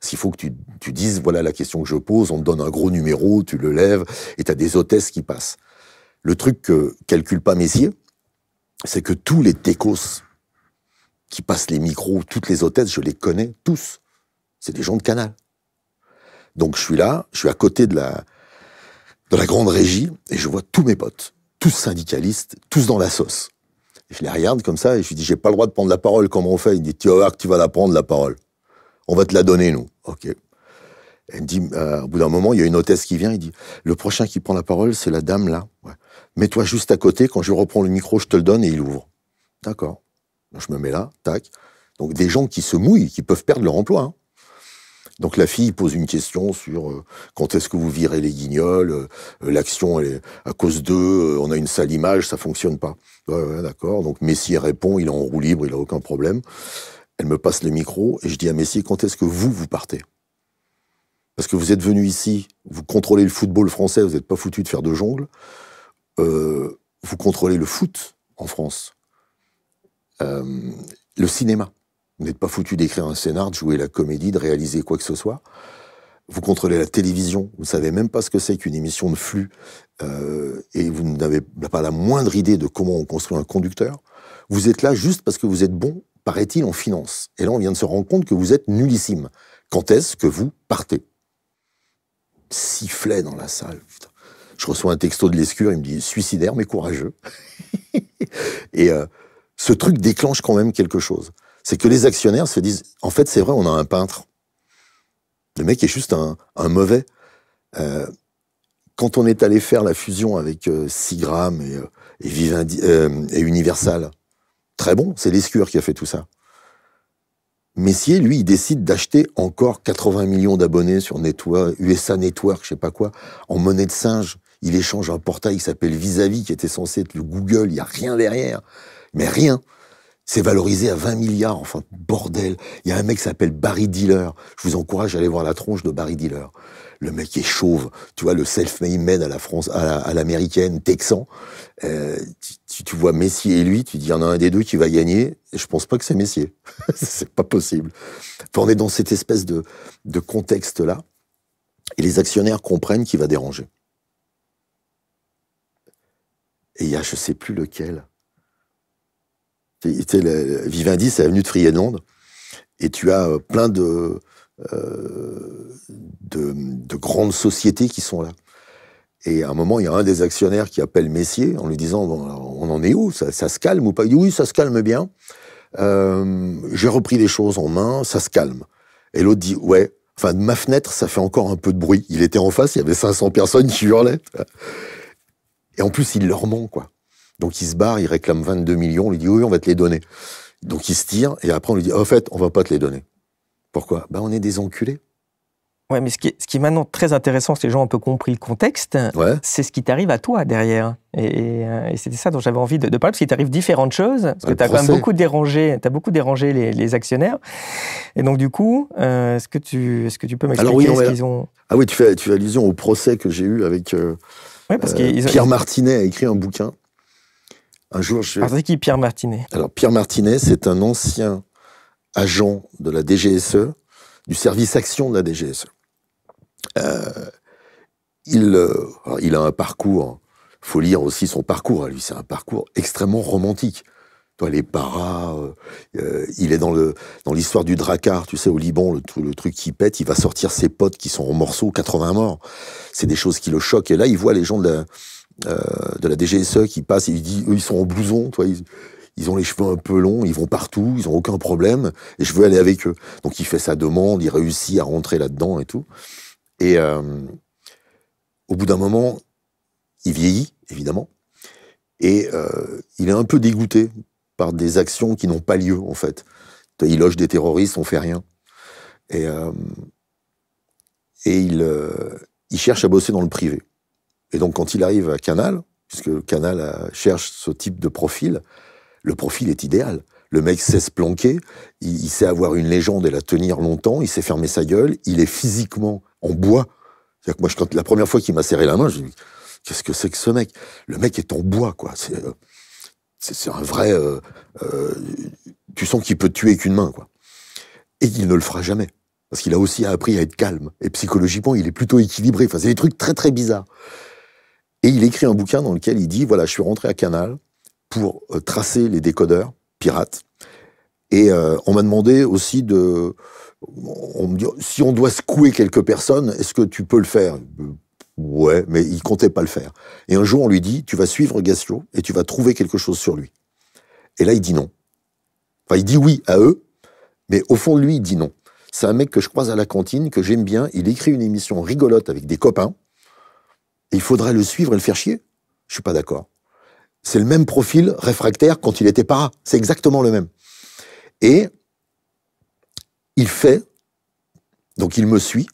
S1: S'il faut que tu, dises, voilà la question que je pose, on te donne un gros numéro, tu le lèves, et tu as des hôtesses qui passent. Le truc que calcule pas yeux, c'est que tous les décos qui passent les micros, toutes les hôtesses, je les connais tous. C'est des gens de canal. Donc je suis là, je suis à côté de la, de la grande régie, et je vois tous mes potes, tous syndicalistes, tous dans la sauce. Et je les regarde comme ça, et je lui dis, j'ai pas le droit de prendre la parole, comment on fait Il dit, tu vas que tu vas la prendre, la parole on va te la donner, nous. OK. Elle me dit, euh, au bout d'un moment, il y a une hôtesse qui vient, il dit, le prochain qui prend la parole, c'est la dame là. Mets-toi juste à côté, quand je reprends le micro, je te le donne et il ouvre. D'accord. Je me mets là, tac. Donc des gens qui se mouillent, qui peuvent perdre leur emploi. Hein. Donc la fille pose une question sur euh, quand est-ce que vous virez les guignols, euh, l'action est à cause d'eux, on a une sale image, ça fonctionne pas. Ouais, ouais, d'accord. Donc Messi répond, il est en roue libre, il a aucun problème. Elle me passe le micro et je dis à Messi, quand est-ce que vous, vous partez Parce que vous êtes venu ici, vous contrôlez le football français, vous n'êtes pas foutu de faire de jongle. Euh, vous contrôlez le foot en France. Euh, le cinéma. Vous n'êtes pas foutu d'écrire un scénar, de jouer la comédie, de réaliser quoi que ce soit. Vous contrôlez la télévision, vous ne savez même pas ce que c'est qu'une émission de flux, euh, et vous n'avez pas la moindre idée de comment on construit un conducteur. Vous êtes là juste parce que vous êtes bon paraît-il, en finance. Et là, on vient de se rendre compte que vous êtes nullissime. Quand est-ce que vous partez Sifflet dans la salle. Je reçois un texto de l'escure, il me dit suicidaire mais courageux. [laughs] et euh, ce truc déclenche quand même quelque chose. C'est que les actionnaires se disent en fait, c'est vrai, on a un peintre. Le mec est juste un, mauvais. Euh, quand on est allé faire la fusion avec 6 euh, Sigram et, et Universal, Très bon, c'est l'escure qui a fait tout ça. Messier, lui, il décide d'acheter encore 80 millions d'abonnés sur Network, USA Network, je sais pas quoi, en monnaie de singe. Il échange un portail qui s'appelle Vis-à-vis, qui était censé être le Google, il n'y a rien derrière. Mais rien. C'est valorisé à 20 milliards, enfin, bordel. Il y a un mec qui s'appelle Barry Dealer. Je vous encourage à aller voir la tronche de Barry Dealer. Le mec est chauve, tu vois, le self-made man à la France, à l'américaine, texan. Euh, tu, vois Messier et lui, tu dis, il y en a un des deux qui va gagner. je pense pas que c'est Messier. [laughs] c'est pas possible. on est dans cette espèce de, contexte-là. Et les actionnaires comprennent qu'il va déranger. Et il y a je sais plus lequel. Vivendi, c'est venu de Friedland. Et tu as euh, plein de, euh, de, grandes sociétés qui sont là. Et à un moment, il y a un des actionnaires qui appelle Messier en lui disant bon, On en est où ça, se calme ou pas Il dit Oui, ça se calme bien. Euh, j'ai repris les choses en main, ça se calme. Et l'autre dit Ouais, enfin, de ma fenêtre, ça fait encore un peu de bruit. Il était en face, il y avait 500 personnes qui hurlaient. Et en plus, il leur ment, quoi. Donc il se barre, il réclame 22 millions, on lui dit oui, on va te les donner. Donc il se tire, et après on lui dit, en fait, on va pas te les donner. Pourquoi ben, On est des enculés.
S2: Ouais, mais ce qui, est, ce maintenant très intéressant, c'est les gens ont un peu compris le contexte, c'est ce qui t'arrive à toi derrière. Et, euh, c'était ça dont j'avais envie de, parler, parce qu'il t'arrive différentes choses, parce que tu as quand même beaucoup dérangé, as beaucoup dérangé les, actionnaires. Et donc, du coup, euh, est-ce que, tu, est -ce que tu peux m'expliquer ce
S1: Ah oui, tu fais, tu allusion au procès que j'ai eu avec. Euh, parce Pierre Martinet a écrit un bouquin. Un jour, je. Alors, c'est
S2: qui Pierre Martinet
S1: Alors, Pierre Martinet, c'est un ancien agent de la DGSE, du service action de la DGSE. Euh, euh, il, a un parcours, faut lire aussi son parcours hein, lui, c'est un parcours extrêmement romantique. Toi, les paras, euh, il est dans l'histoire du Drakkar, tu sais, au Liban, le, truc qui pète, il va sortir ses potes qui sont en morceaux, 80 morts. C'est des choses qui le choquent. Et là, il voit les gens de la, DGSE e qui passent, et il dit, ils sont en blouson, ils, ils ont les cheveux un peu longs, ils vont partout, ils ont aucun problème, et je veux aller avec eux. Donc il fait sa demande, il réussit à rentrer là-dedans et tout. Et euh, au bout d'un moment, il vieillit, évidemment, et euh, il est un peu dégoûté par des actions qui n'ont pas lieu, en fait. Il loge des terroristes, on fait rien. Et, euh, et il cherche à bosser dans le privé. Et donc quand il arrive à Canal, puisque Canal cherche ce type de profil, le profil est idéal. Le mec sait se planquer, il, sait avoir une légende et la tenir longtemps, il sait fermer sa gueule, il est physiquement en bois. Que moi, je, quand, la première fois qu'il m'a serré la main, j'ai dit, qu'est-ce que c'est que ce mec Le mec est en bois, quoi. C'est, euh, c'est, un vrai... Euh, euh, tu sens qu'il peut tuer qu'une main, quoi. Et il ne le fera jamais. Parce qu'il a aussi appris à être calme. Et psychologiquement, il est plutôt équilibré. Enfin, c'est des trucs très, très bizarres. Et il écrit un bouquin dans lequel il dit, voilà, je suis rentré à Canal, pour euh, tracer les décodeurs pirates. Et euh, on m'a demandé aussi de. On me dit, si on doit secouer quelques personnes, est-ce que tu peux le faire Ouais, mais il comptait pas le faire. Et un jour, on lui dit, tu vas suivre Gaslo et tu vas trouver quelque chose sur lui. Et là, il dit non. Enfin, il dit oui à eux, mais au fond de lui, il dit non. C'est un mec que je croise à la cantine, que j'aime bien. Il écrit une émission rigolote avec des copains. il faudrait le suivre et le faire chier. Je suis pas d'accord c'est le même profil réfractaire quand il était para. C'est exactement le même. Et il fait, donc il me suit.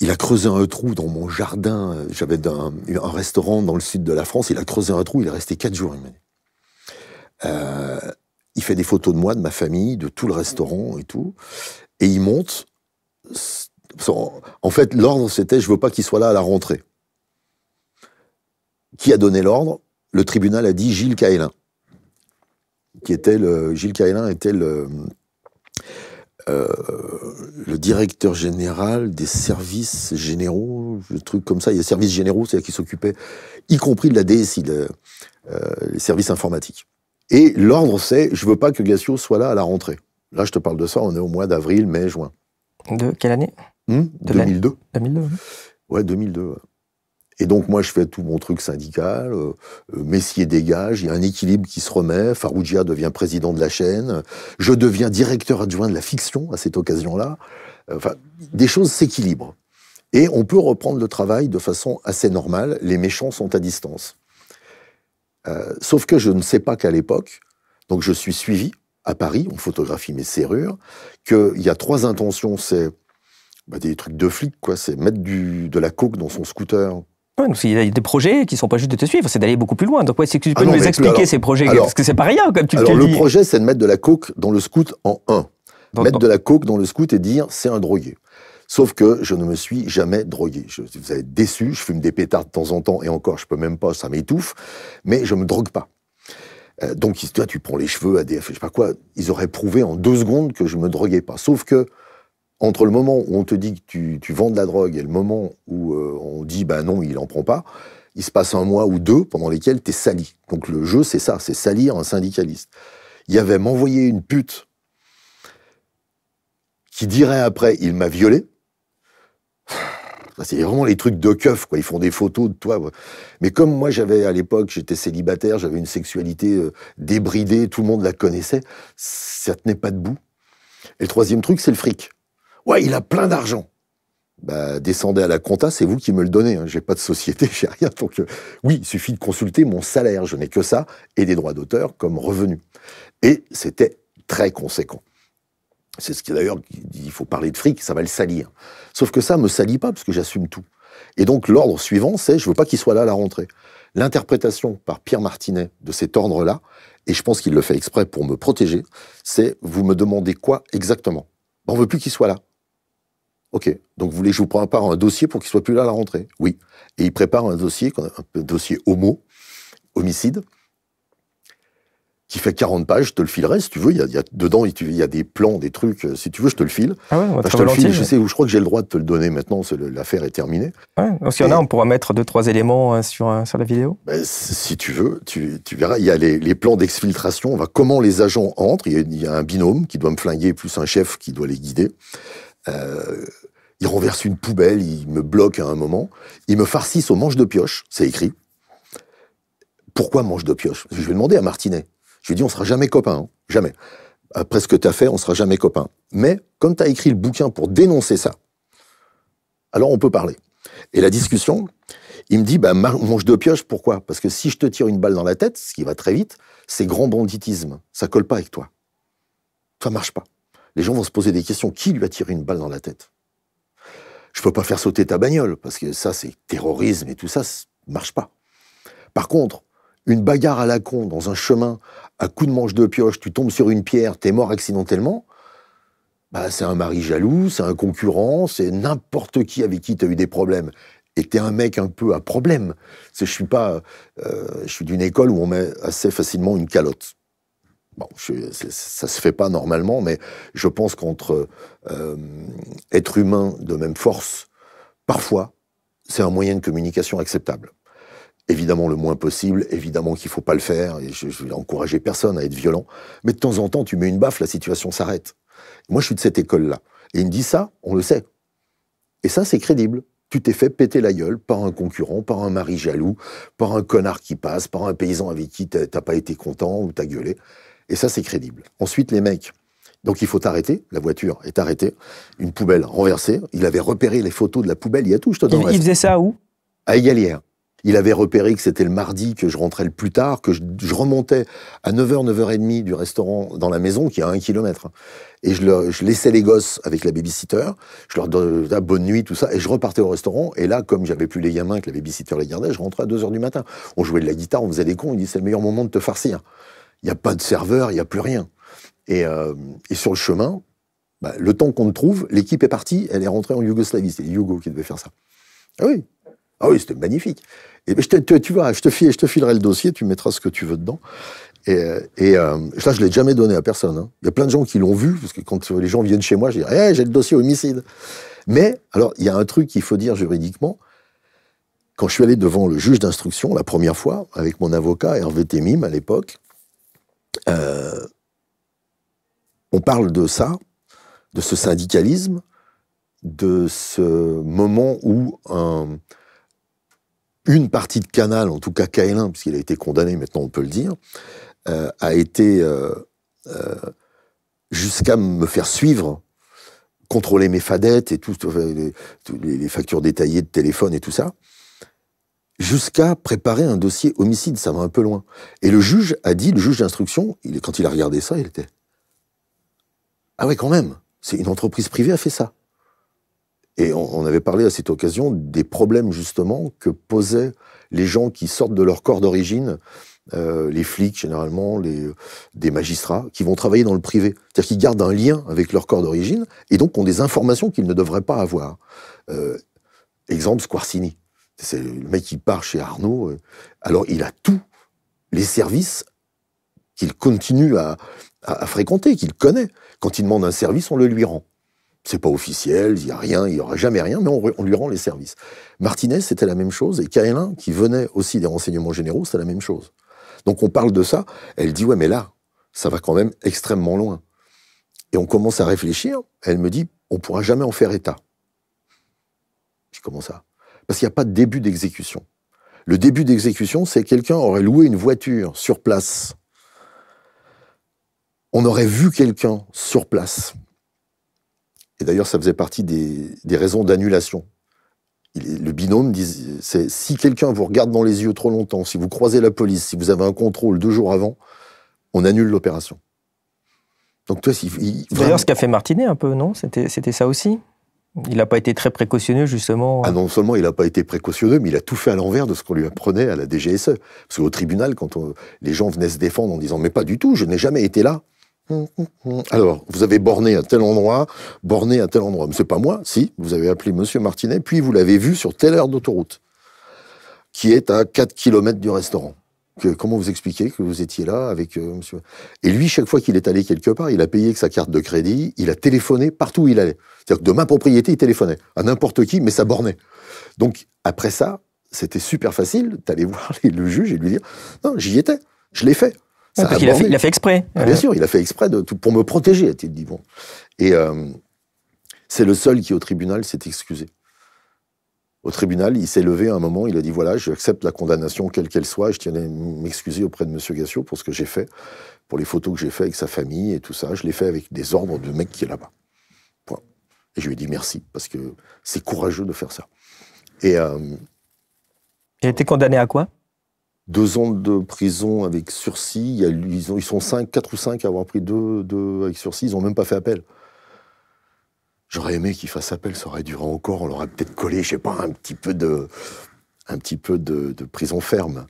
S1: Il a creusé un trou dans mon jardin. J'avais un, restaurant dans le sud de la France. Il a creusé un trou. Il est resté quatre jours. Euh, il fait des photos de moi, de ma famille, de tout le restaurant et tout. Et il monte. En fait, l'ordre c'était je veux pas qu'il soit là à la rentrée. Qui a donné l'ordre Le tribunal a dit Gilles Caëlin. Qui était le, Gilles Caëlin était le, euh, le directeur général des services généraux, le truc comme ça. Il y a services généraux, c'est-à-dire qui s'occupait, y compris de la DSI, euh, les services informatiques. Et l'ordre, c'est je veux pas que Gassio soit là à la rentrée. Là, je te parle de ça, on est au mois d'avril, mai, juin.
S2: De quelle année hmm de 2002. 2002.
S1: Ouais, 2002. Et donc, moi, je fais tout mon truc syndical. Euh, euh, Messier dégage. Il y a un équilibre qui se remet. Farougia devient président de la chaîne. Je deviens directeur adjoint de la fiction à cette occasion-là. Enfin, des choses s'équilibrent. Et on peut reprendre le travail de façon assez normale. Les méchants sont à distance. Euh, sauf que je ne sais pas qu'à l'époque, donc je suis suivi à Paris, on photographie mes serrures, qu'il y a trois intentions, c'est bah, des trucs de flics, quoi. C'est mettre de la coke dans son scooter
S2: il y a des projets qui ne sont pas juste de te suivre, c'est d'aller beaucoup plus loin. Donc, ouais, que tu peux ah nous expliquer ces projets, parce que c'est pas rien, comme tu, le dis. Le projet,
S1: c'est de mettre de la coke dans le scout en un. mettre de la coke dans le scout et dire c'est un drogué. Sauf que je ne me suis jamais drogué. vous allez déçu, je fume des pétards de temps en temps, et encore, je peux même pas, ça m'étouffe, mais je ne me drogue pas. Euh, donc, toi, tu prends les cheveux, à DF, je sais pas quoi, ils auraient prouvé en deux secondes que je ne me droguais pas. Sauf que entre le moment où on te dit que tu, tu vends de la drogue et le moment où euh, on dit bah non, il en prend pas, il se passe un mois ou deux pendant lesquels tu es sali. Donc le jeu, c'est ça, c'est salir un syndicaliste. Il y avait m'envoyer une pute qui dirait après il m'a violé. C'est vraiment les trucs de keuf, quoi. Ils font des photos de toi. Mais comme moi, j'avais à l'époque, j'étais célibataire, j'avais une sexualité euh, débridée, tout le monde la connaissait, ça tenait pas debout. Et le troisième truc, c'est le fric. Ouais, il a plein d'argent. Bah, descendez à la compta, c'est vous qui me le donnez. Je hein. J'ai pas de société, [laughs] j'ai rien. Donc, euh, oui, il suffit de consulter mon salaire. Je n'ai que ça et des droits d'auteur comme revenu. Et c'était très conséquent. C'est ce qui d'ailleurs, il faut parler de fric, ça va le salir. Sauf que ça me salit pas parce que j'assume tout. Et donc l'ordre suivant, c'est je veux pas qu'il soit là à la rentrée. L'interprétation par Pierre Martinet de cet ordre-là, et je pense qu'il le fait exprès pour me protéger, c'est vous me demandez quoi exactement bah, On veut plus qu'il soit là. OK, donc vous voulez que je vous prépare un dossier pour qu'il soit plus là à la rentrée Oui. Et il prépare un dossier, un dossier homo, homicide, qui fait 40 pages, je te le filerai si tu veux. Il y a, dedans, il y a des plans, des trucs. Euh, si tu veux, je te le file. Ah ouais, je te le Je sais je crois que j'ai le droit de te le donner maintenant. L'affaire est terminée.
S2: Ouais, y en a, on pourra mettre deux, trois éléments euh, euh, sur, la vidéo.
S1: Ben, si tu veux, tu, verras. Il y a les, plans d'exfiltration. On va comment les agents entrent. il y, a, un binôme qui doit me flinguer, plus un chef qui doit les guider. Euh, il renverse une poubelle, il me bloque à un moment. Il me farcisse au manche de pioche, c'est écrit. Pourquoi manche de pioche Je vais demander à Martinet. Je lui ai dit, on sera jamais copains, hein, jamais. Après ce que tu as fait, on sera jamais copains. Mais comme tu as écrit le bouquin pour dénoncer ça, alors on peut parler. Et la discussion, il me dit, bah, manche de pioche, pourquoi Parce que si je te tire une balle dans la tête, ce qui va très vite, c'est grand banditisme. Ça colle pas avec toi. Ça marche pas les gens vont se poser des questions. Qui lui a tiré une balle dans la tête Je peux pas faire sauter ta bagnole, parce que ça, c'est terrorisme et tout ça, ça marche pas. Par contre, une bagarre à la con dans un chemin, à coup de manche de pioche, tu tombes sur une pierre, t'es mort accidentellement, bah, c'est un mari jaloux, c'est un concurrent, c'est n'importe qui avec qui tu as eu des problèmes. Et es un mec un peu à problème. Je suis pas, euh, je suis d'une école où on met assez facilement une calotte. Bon, je, ça se fait pas normalement, mais je pense qu'entre euh, être humain de même force, parfois, c'est un moyen de communication acceptable. Évidemment, le moins possible, évidemment qu'il faut pas le faire, et je, je vais encourager personne à être violent, mais de temps en temps, tu mets une baffe, la situation s'arrête. Moi, je suis de cette école-là. Et il me dit ça, on le sait. Et ça, c'est crédible. Tu t'es fait péter la gueule par un concurrent, par un mari jaloux, par un connard qui passe, par un paysan avec qui tu t'as pas été content ou t'as gueulé. Et ça, c'est crédible. Ensuite, les mecs. Donc il faut arrêter, la voiture est arrêtée, une poubelle renversée, il avait repéré les photos de la poubelle, il y a tout, je te donne. Il, il faisait ça où À Égalière. Il avait repéré que c'était le mardi que je rentrais le plus tard, que je, remontais à 9h, 9h30 du restaurant dans la maison, qui est à un kilomètre. Et je, laissais les gosses avec la babysitter, je leur donnais ah, la bonne nuit, tout ça, et je repartais au restaurant. Et là, comme j'avais plus les gamins, que la babysitter les gardait, je rentrais à 2h du matin. On jouait de la guitare, on faisait des cons, il dit c'est le meilleur moment de te farcir. Il n'y a pas de serveur, il n'y a plus rien. Et, euh, sur le chemin, bah, le temps qu'on le trouve, l'équipe est partie, elle est rentrée en Yougoslavie. C'est Hugo qui devait faire ça. Ah oui, ah oui c'était magnifique. Et je te, tu, vois, je te, file, je te filerai le dossier, tu mettras ce que tu veux dedans. Et, et euh, ça, je ne l'ai jamais donné à personne. Hein. Il y a plein de gens qui l'ont vu, parce que quand les gens viennent chez moi, je dis hey, «Eh, j'ai le dossier homicide. Mais, alors, il y a un truc qu'il faut dire juridiquement. Quand je suis allé devant le juge d'instruction la première fois, avec mon avocat Hervé Temim à l'époque, euh, on parle de ça, de ce syndicalisme, de ce moment où une partie de Canal, en tout cas kl puisqu'il a été condamné, maintenant on peut le dire, euh, a été euh, jusqu'à me faire suivre, contrôler mes fadettes et tout, les, factures détaillées de téléphone et tout ça jusqu'à préparer un dossier homicide, ça va un peu loin. Et le juge a dit, le juge d'instruction, quand il a regardé ça, il était ah ouais quand même, c'est une entreprise privée a fait ça. Et on, avait parlé à cette occasion des problèmes justement que posaient les gens qui sortent de leur corps d'origine, euh, les flics généralement, les, des magistrats, qui vont travailler dans le privé. C'est-à-dire qu'ils gardent un lien avec leur corps d'origine et donc ont des informations qu'ils ne devraient pas avoir. Euh, exemple Squarcini. C'est le mec qui part chez Arnaud. Euh. Alors, il a tous les services qu'il continue à, fréquenter, qu'il connaît. Quand il demande un service, on le lui rend. C'est pas officiel, il n'y a rien, il n'y aura jamais rien, mais on, lui rend les services. Martinez, c'était la même chose, et Kaelin, qui venait aussi des renseignements généraux, c'est la même chose. Donc on parle de ça, elle dit, ouais, mais là, ça va quand même extrêmement loin. Et on commence à réfléchir, elle me dit, on pourra jamais en faire état. Je dis, comment parce qu'il n'y a pas de début d'exécution. Le début d'exécution, c'est quelqu'un aurait loué une voiture sur place. On aurait vu quelqu'un sur place. Et d'ailleurs, ça faisait partie des, raisons d'annulation. Le binôme dit, c'est si quelqu'un vous regarde dans les yeux trop longtemps, si vous croisez la police, si vous avez un contrôle deux jours avant, on annule l'opération. Donc toi, D'ailleurs,
S2: ce qu'a fait Martinet un peu, non C'était ça aussi
S1: il n'a pas été très précautionneux, justement. Ah euh. non seulement il n'a pas été précautionneux, mais il a tout fait à l'envers de ce qu'on lui apprenait à la DGSE. Parce qu'au tribunal, quand les gens venaient se défendre en disant Mais pas du tout, je n'ai jamais été là. Alors, vous avez borné à tel endroit, borné à tel endroit. Mais n'est pas moi, si, vous avez appelé Monsieur Martinet, puis vous l'avez vu sur telle heure d'autoroute, qui est à 4 km du restaurant comment vous expliquez que vous étiez là avec euh, monsieur Et lui, chaque fois qu'il est allé quelque part, il a payé avec sa carte de crédit, il a téléphoné partout où il allait. C'est-à-dire que de ma propriété, il téléphonait à n'importe qui, mais ça bornait. Donc après ça, c'était super facile d'aller [laughs] voir le juge et lui dire Non, j'y étais, je l'ai fait. il, a
S2: fait, exprès. Ah, bien sûr,
S1: il a fait exprès pour me protéger, a-t-il dit. Bon. Et euh, c'est le seul qui, au tribunal, s'est excusé au tribunal, il s'est levé à un moment, il a dit voilà, j'accepte la condamnation quelle qu'elle soit, je tiens à m'excuser auprès de M. Gassio pour ce que j'ai fait, pour les photos que j'ai fait avec sa famille et tout ça. Je l'ai fait avec des ordres de mec qui est là-bas. Et je lui ai dit merci, parce que c'est courageux de faire ça. Et. Euh,
S2: il a été condamné à quoi
S1: Deux ans de prison avec sursis. ils, sont cinq, quatre ou cinq à avoir pris deux avec sursis. Ils n'ont même pas fait appel. J'aurais aimé qu'il fasse appel, ça aurait duré encore, on l'aurait peut-être collé, je sais pas, un petit peu de, un petit peu de, prison ferme.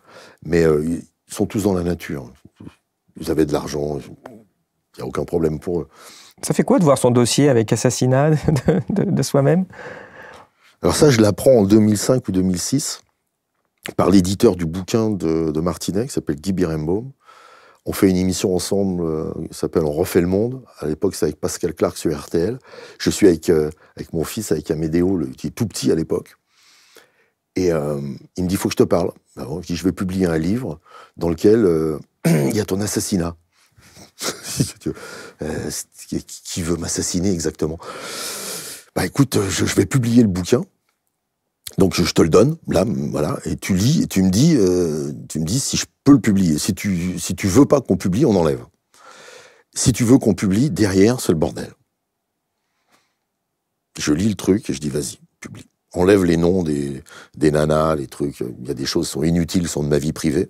S1: Mais euh, ils sont tous dans la nature. Vous avez de l'argent,
S2: il n'y a aucun problème pour eux. Ça fait quoi de voir son dossier avec assassinat de, soi-même
S1: Alors ça, je l'apprends en 2005 ou 2006 par l'éditeur du bouquin de, de Martinet, qui s'appelle Guy Birembaum, on fait une émission ensemble euh, qui s'appelle On refait le monde. À l'époque, c'est avec Pascal Clark sur RTL. Je suis avec, euh, avec mon fils, avec Amédéo, le, qui est tout petit à l'époque. Et euh, il me dit, il faut que je te parle. Bah, je je vais publier un livre dans lequel [clears throat] il y a ton assassinat. [laughs] qui veut m'assassiner exactement Bah écoute, je vais publier le bouquin. Donc je te le donne, là, voilà, et tu lis, et tu me dis, euh, tu me dis si je peux le publier. Si tu, si tu veux pas qu'on publie, on enlève. Si tu veux qu'on publie, derrière, c'est le bordel. Je lis le truc et je dis vas-y, publie. Enlève les noms des, nanas, les trucs. Il y a des choses qui sont inutiles, qui sont de ma vie privée.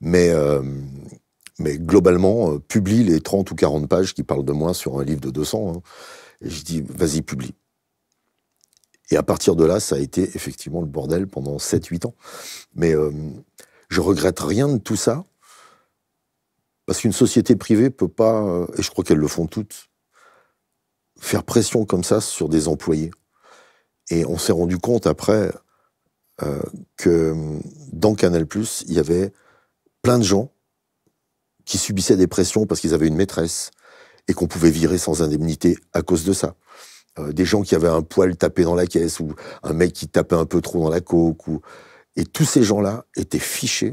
S1: Mais, euh, mais globalement, euh, publie les 30 ou 40 pages qui parlent de moi sur un livre de 200. Hein. Et je dis vas-y, publie. Et à partir de là, ça a été effectivement le bordel pendant 7-8 ans. Mais euh, je regrette rien de tout ça, parce qu'une société privée peut pas, euh, et je crois qu'elles le font toutes, faire pression comme ça sur des employés. Et on s'est rendu compte après euh, que dans Canal+, il y avait plein de gens qui subissaient des pressions parce qu'ils avaient une maîtresse et qu'on pouvait virer sans indemnité à cause de ça. Euh, des gens qui avaient un poil tapé dans la caisse, ou un mec qui tapait un peu trop dans la coque. Ou... Et tous ces gens-là étaient fichés.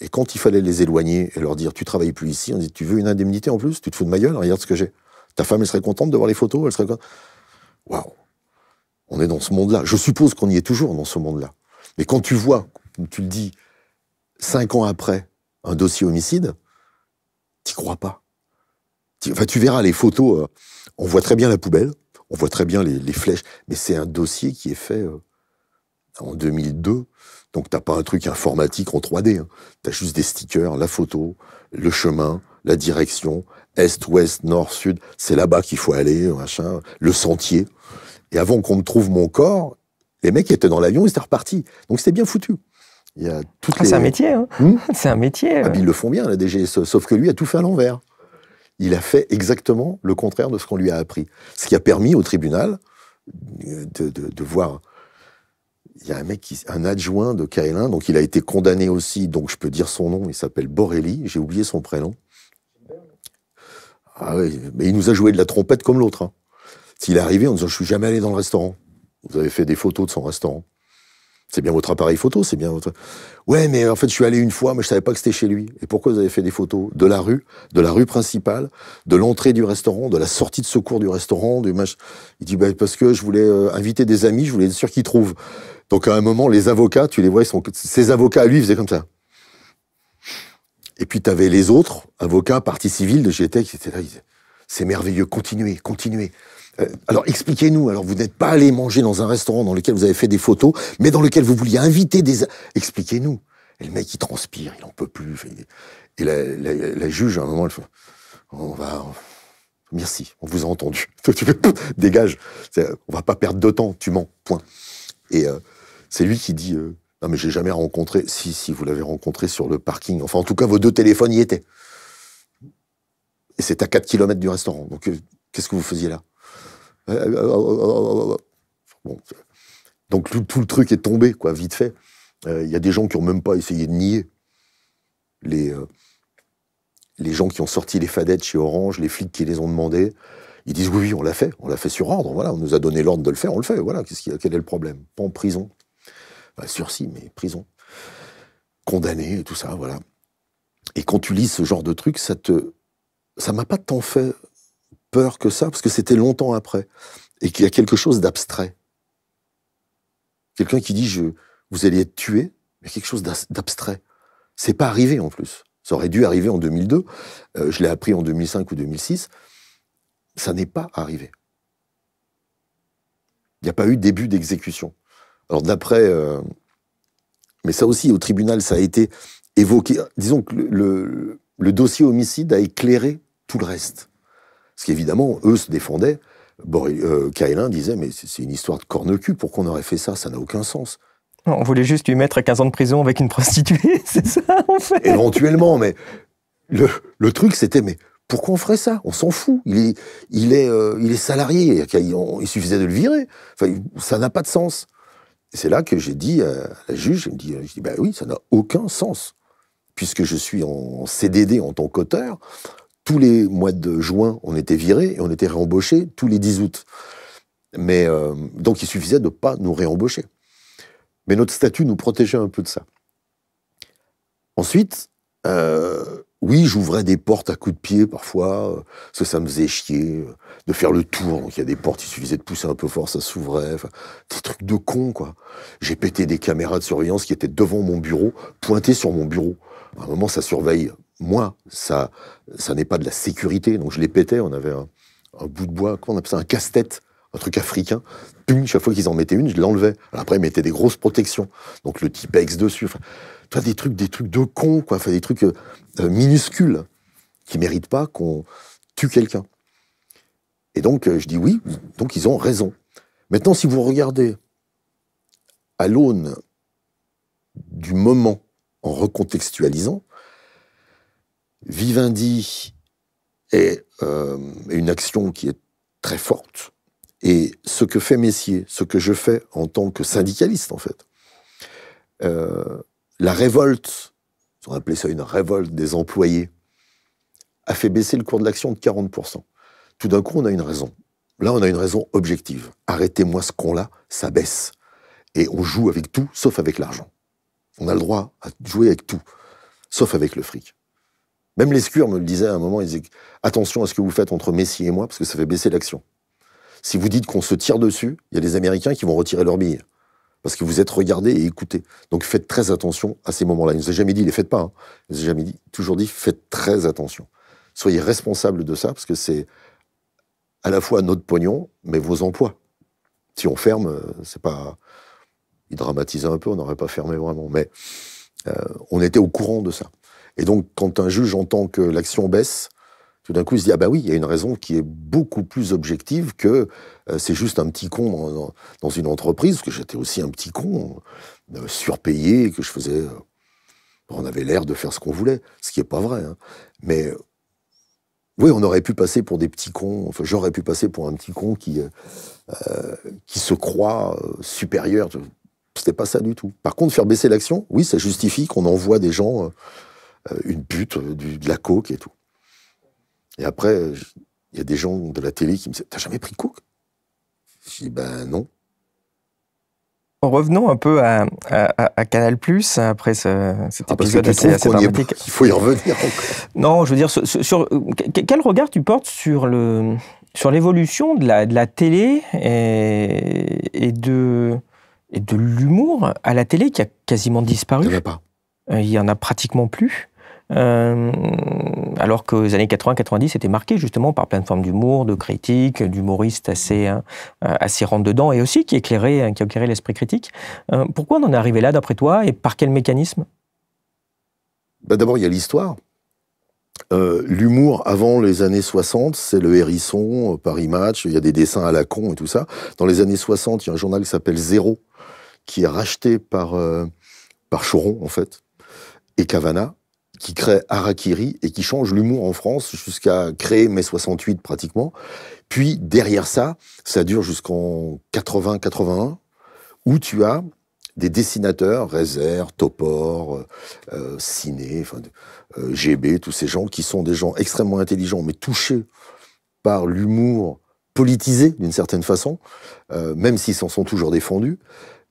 S1: Et quand il fallait les éloigner et leur dire tu travailles plus ici, on dit tu veux une indemnité en plus Tu te fous de ma gueule Regarde ce que j'ai. Ta femme, elle serait contente de voir les photos Elle serait Waouh On est dans ce monde-là. Je suppose qu'on y est toujours dans ce monde-là. Mais quand tu vois, comme tu le dis, cinq ans après, un dossier homicide, t'y crois pas. Enfin, tu verras les photos, euh, on voit très bien la poubelle, on voit très bien les, flèches, mais c'est un dossier qui est fait euh, en 2002. Donc t'as pas un truc informatique en 3D. Hein. T'as juste des stickers, la photo, le chemin, la direction, est, ouest, nord, sud. C'est là-bas qu'il faut aller, machin, le sentier. Et avant qu'on me trouve mon corps, les mecs étaient dans l'avion, ils étaient repartis. Donc c'était bien foutu. C'est un métier.
S2: c'est un métier.
S1: ils le font bien, la DG. Sauf que lui a tout fait à l'envers il a fait exactement le contraire de ce qu'on lui a appris. Ce qui a permis au tribunal de, voir. Il y a un mec, un adjoint de Kaelin, donc il a été condamné aussi, donc je peux dire son nom, il s'appelle Borelli, j'ai oublié son prénom. Ah mais il nous a joué de la trompette comme l'autre. Hein. S'il est arrivé en disant Je suis jamais allé dans le restaurant. Vous avez fait des photos de son restaurant. C'est bien votre appareil photo, c'est bien votre. Ouais, mais en fait, je suis allé une fois, mais je savais pas que c'était chez lui. Et pourquoi vous avez fait des photos de la rue, de la rue principale, de l'entrée du restaurant, de la sortie de secours du restaurant, du match Il dit bah, parce que je voulais euh, inviter des amis, je voulais être sûr qu'ils trouvent. Donc à un moment, les avocats, tu les vois, ils sont ses avocats à lui, ils faisaient comme ça. Et puis tu avais les autres avocats, partie civile de GTEC, etc. ils c'est merveilleux, continuez, continuez. Euh, alors expliquez-nous, alors vous n'êtes pas allé manger dans un restaurant dans lequel vous avez fait des photos, mais dans lequel vous vouliez inviter des... Expliquez-nous. Et le mec, il transpire, il en peut plus. Et la, juge, à un moment, elle fait, on va... Merci, on vous a entendu. [laughs] Dégage. On va pas perdre de temps, tu mens, point. Et euh, c'est lui qui dit, euh, non mais j'ai jamais rencontré, si, si, vous l'avez rencontré sur le parking. Enfin, en tout cas, vos deux téléphones y étaient. Et c'est à 4 km du restaurant. Donc, qu'est-ce que vous faisiez là donc tout, le truc est tombé, quoi, vite fait. Il y a des gens qui n'ont même pas essayé de nier. Les, les gens qui ont sorti les fadettes chez Orange, les flics qui les ont demandés. ils disent oui, oui, on l'a fait, on l'a fait sur ordre, voilà, on nous a donné l'ordre de le faire, on le fait, voilà, quel est le problème Pas en prison. sursis, mais prison. Condamné et tout ça, voilà. Et quand tu lis ce genre de truc, ça te. Ça m'a pas tant fait que ça, parce que c'était longtemps après, et qu'il y a quelque chose d'abstrait. Quelqu'un qui dit je, vous allez être tué, mais quelque chose d'abstrait. C'est pas arrivé en plus. Ça aurait dû arriver en 2002. Euh, je l'ai appris en 2005 ou 2006. Ça n'est pas arrivé. Il n'y a pas eu début d'exécution. Alors d'après, euh, mais ça aussi au tribunal, ça a été évoqué. Disons que le dossier homicide a éclairé tout le reste. Parce qu'évidemment, eux se défendaient. Boré, euh, disait Mais c'est une histoire de corne-cul, pourquoi on aurait fait ça Ça n'a aucun sens.
S2: On voulait juste lui mettre 15 ans de prison avec une prostituée, [laughs] c'est ça, en fait
S1: Éventuellement, mais le, truc, c'était Mais pourquoi on ferait ça On s'en fout. Il est, il est, euh, il est salarié. Il, suffisait de le virer. Enfin, ça n'a pas de sens. C'est là que j'ai dit à la juge, elle me dit, je dis, ben oui, ça n'a aucun sens. Puisque je suis en CDD en tant qu'auteur, tous les mois de juin, on était virés et on était réembauchés tous les 10 août. Mais euh, donc il suffisait de ne pas nous réembaucher. Mais notre statut nous protégeait un peu de ça. Ensuite, euh, oui, j'ouvrais des portes à coups de pied parfois, euh, parce que ça me faisait chier de faire le tour. il y a des portes, il suffisait de pousser un peu fort, ça s'ouvrait. des trucs de con, quoi. J'ai pété des caméras de surveillance qui étaient devant mon bureau, pointées sur mon bureau. À un moment, ça surveille moi, ça, ça n'est pas de la sécurité. Donc je les pétais, on avait un, bout de bois, comment on appelle ça, un casse-tête, un truc africain. chaque fois qu'ils en mettaient une, je l'enlevais. Après, ils mettaient des grosses protections. Donc le type X dessus. des trucs, des trucs de cons, quoi. Enfin, des trucs euh, euh, minuscules qui méritent pas qu'on tue quelqu'un. Et donc, euh, je dis oui, donc ils ont raison. Maintenant, si vous regardez à l'aune du moment en recontextualisant, Vivendi est euh, une action qui est très forte. Et ce que fait Messier, ce que je fais en tant que syndicaliste, en fait, euh, la révolte, on appelait ça une révolte des employés, a fait baisser le cours de l'action de 40%. Tout d'un coup, on a une raison. Là, on a une raison objective. Arrêtez-moi ce qu'on-là, ça baisse. Et on joue avec tout, sauf avec l'argent. On a le droit à jouer avec tout, sauf avec le fric. Même les me le disaient à un moment, il disaient attention à ce que vous faites entre Messi et moi, parce que ça fait baisser l'action. Si vous dites qu'on se tire dessus, il y a des Américains qui vont retirer leurs billes. Parce que vous êtes regardés et écoutés. Donc faites très attention à ces moments-là. Il ne nous a jamais dit, les faites pas. Hein. Il nous jamais dit, toujours dit, faites très attention. Soyez responsables de ça, parce que c'est à la fois notre pognon, mais vos emplois. Si on ferme, euh, c'est pas. Il dramatisait un peu, on n'aurait pas fermé vraiment. Mais euh, on était au courant de ça. Et donc, quand un juge entend que l'action baisse, tout d'un coup, il se dit ah bah oui, il y a une raison qui est beaucoup plus objective que euh, c'est juste un petit con dans, une entreprise, parce que j'étais aussi un petit con, euh, surpayé, que je faisais, euh, on avait l'air de faire ce qu'on voulait, ce qui n'est pas vrai. Hein. Mais oui, on aurait pu passer pour des petits cons. Enfin, j'aurais pu passer pour un petit con qui qui se croit supérieur. C'était pas ça du tout. Par contre, faire baisser l'action, oui, ça justifie qu'on envoie des gens euh, une pute, euh, de la coke et tout. Et après, il y a des gens de la télé qui me disent T'as jamais pris coke Je dis Ben non.
S2: Revenons un peu à, Canal après cet ah, épisode assez, dramatique.
S1: il faut y revenir
S2: [laughs] Non, je veux dire, sur, quel regard tu portes sur le sur l'évolution de la, télé et, de l'humour à la télé qui a quasiment disparu. Il n'y euh, Il y en a pratiquement plus. Euh, alors que les années 80-90 étaient marquées justement par plein de formes d'humour, de critique, d'humoristes assez, hein, euh, assez dedans et aussi qui éclairaient, hein, qui éclairait l'esprit critique. Euh, pourquoi on en est arrivé là d'après toi et par quel mécanisme
S1: bah, D'abord, il y a l'histoire. l'humour avant les années 60, c'est le hérisson, Paris Match, il y a des dessins à la con et tout ça. Dans les années 60, il y a un journal qui s'appelle Zéro, qui est racheté par, par Choron, en fait, et Cavana, qui crée Harakiri et qui change l'humour en France jusqu'à créer mai 68 pratiquement. Puis derrière ça, ça dure jusqu'en 80-81, où tu as des dessinateurs, Rezer, Topor, euh, euh, Ciné, euh, GB, tous ces gens qui sont des gens extrêmement intelligents, mais touchés par l'humour politisé d'une certaine façon, même s'ils s'en sont toujours défendus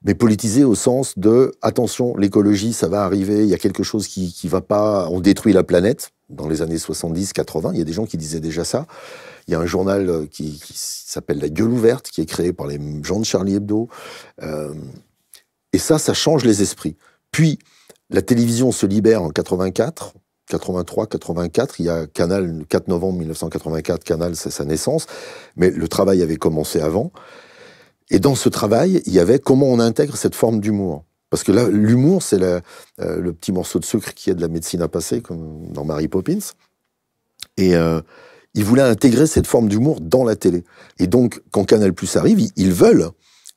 S1: mais politisé au sens de attention, l'écologie, ça va arriver, il y a quelque chose qui ne va pas, on détruit la planète. Dans les années 70-80, il y a des gens qui disaient déjà ça. Il y a un journal euh, qui, s'appelle La Gueule ouverte, qui est créé par les gens de Charlie Hebdo. Euh, et ça, ça change les esprits. Puis, la télévision se libère en 84, 83, 84, il y a Canal, 4 novembre 1984, Canal, c'est sa naissance, mais le travail avait commencé avant. Et dans ce travail, il y avait comment on intègre cette forme d'humour. Parce que là, l'humour, c'est euh, le petit morceau de sucre qui a de la médecine à passer, comme dans Mary Poppins. Et euh, il voulait intégrer cette forme d'humour dans la télé. Et donc, quand Canal Plus arrive, ils, veulent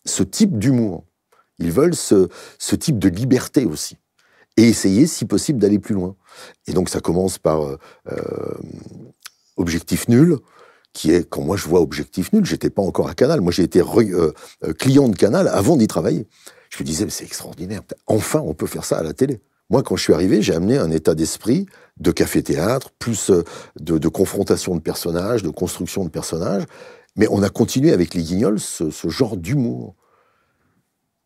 S1: ce type d'humour. Ils veulent ce, type de liberté aussi et essayer, si possible, d'aller plus loin. Et donc ça commence par euh, Objectif Nul, qui est, quand moi je vois Objectif Nul, j'étais pas encore à Canal. Moi, j'ai été euh, euh, client de Canal avant d'y travailler. Je me disais, mais c'est extraordinaire. Enfin, on peut faire ça à la télé. Moi, quand je suis arrivé, j'ai amené un état d'esprit de café-théâtre, plus euh, de, confrontation de personnages, de construction de personnages. Mais on a continué avec les Guignols ce, genre d'humour.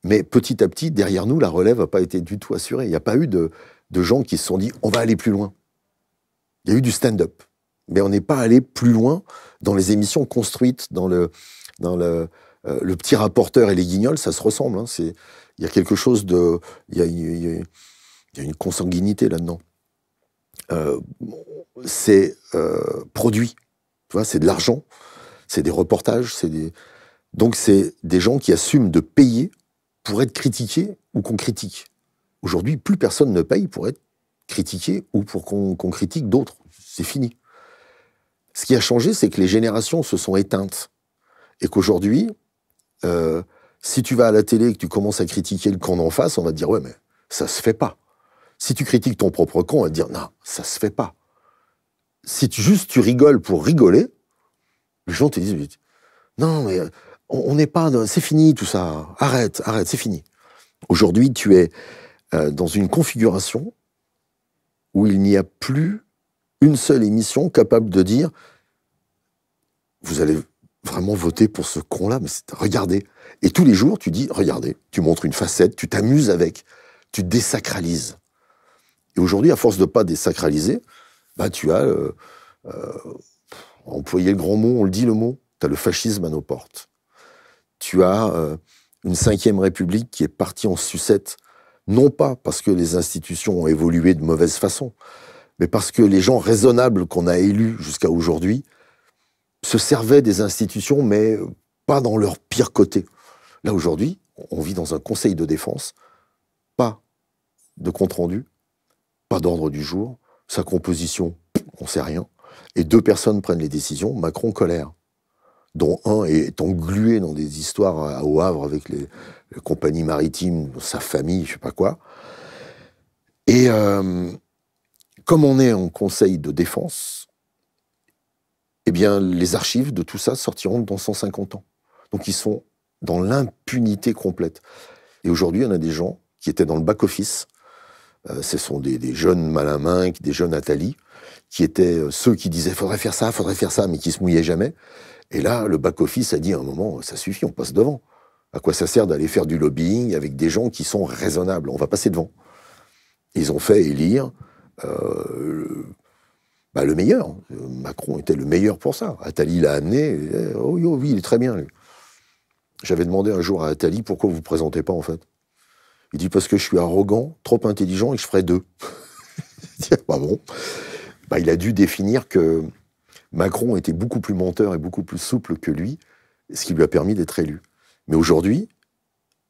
S1: Mais petit à petit, derrière nous, la relève n'a pas été du tout assurée. Il n'y a pas eu de, de gens qui se sont dit, on va aller plus loin. Il y a eu du stand-up. Mais on n'est pas allé plus loin dans les émissions construites, dans le, dans le, euh, petit rapporteur et les guignols, ça se ressemble. Hein, c'est, il y a quelque chose de, il y a, une consanguinité là-dedans. Euh, c'est euh, produit, tu vois, c'est de l'argent, c'est des reportages, c'est des, donc c'est des gens qui assument de payer pour être critiqués ou qu'on critique. Aujourd'hui, plus personne ne paye pour être critiqué ou pour qu'on critique d'autres. C'est fini. Ce qui a changé, c'est que les générations se sont éteintes. Et qu'aujourd'hui, euh, si tu vas à la télé et que tu commences à critiquer le con en face, on va te dire Ouais, mais ça se fait pas. Si tu critiques ton propre camp, on va te dire Non, ça se fait pas. Si juste tu rigoles pour rigoler, les gens te disent Non, mais on n'est pas. C'est fini tout ça. Arrête, arrête, c'est fini. Aujourd'hui, tu es euh, dans une configuration où il n'y a plus une seule émission capable de dire vous allez vraiment voter pour ce con-là, mais c'est regardez. Et tous les jours, tu dis regardez, tu montres une facette, tu t'amuses avec, tu désacralises. Et aujourd'hui, à force de pas désacraliser, bah tu as euh, euh, employé le grand mot, on le dit le mot, tu as le fascisme à nos portes. Tu as euh, une cinquième République qui est partie en sucette, non pas parce que les institutions ont évolué de mauvaise façon, mais parce que les gens raisonnables qu'on a élus jusqu'à aujourd'hui se servaient des institutions, mais pas dans leur pire côté. Là, aujourd'hui, on vit dans un conseil de défense, pas de compte-rendu, pas d'ordre du jour, sa composition, on ne sait rien, et deux personnes prennent les décisions, Macron colère, dont un est englué dans des histoires au Havre avec les, compagnies maritimes, sa famille, je ne sais pas quoi. Et, euh, comme on est en conseil de défense, eh bien, les archives de tout ça sortiront dans 150 ans. Donc, ils sont dans l'impunité complète. Et aujourd'hui, on a des gens qui étaient dans le back-office. Euh, ce sont des, jeunes minques, des jeunes Attali, qui étaient euh, ceux qui disaient faudrait faire ça, faudrait faire ça, mais qui se mouillaient jamais. Et là, le back-office a dit à un moment euh, ça suffit, on passe devant. À quoi ça sert d'aller faire du lobbying avec des gens qui sont raisonnables On va passer devant. Ils ont fait élire euh, bah, le meilleur. Macron était le meilleur pour ça. Attali l'a amené. oh, oui, il est très bien, lui. J'avais demandé un jour à Attali pourquoi vous ne vous présentez pas, en fait. Il dit parce que je suis arrogant, trop intelligent et que je ferai deux. [laughs] Ah, bah bon. Bah, il a dû définir que Macron était beaucoup plus menteur et beaucoup plus souple que lui, ce qui lui a permis d'être élu. Mais aujourd'hui,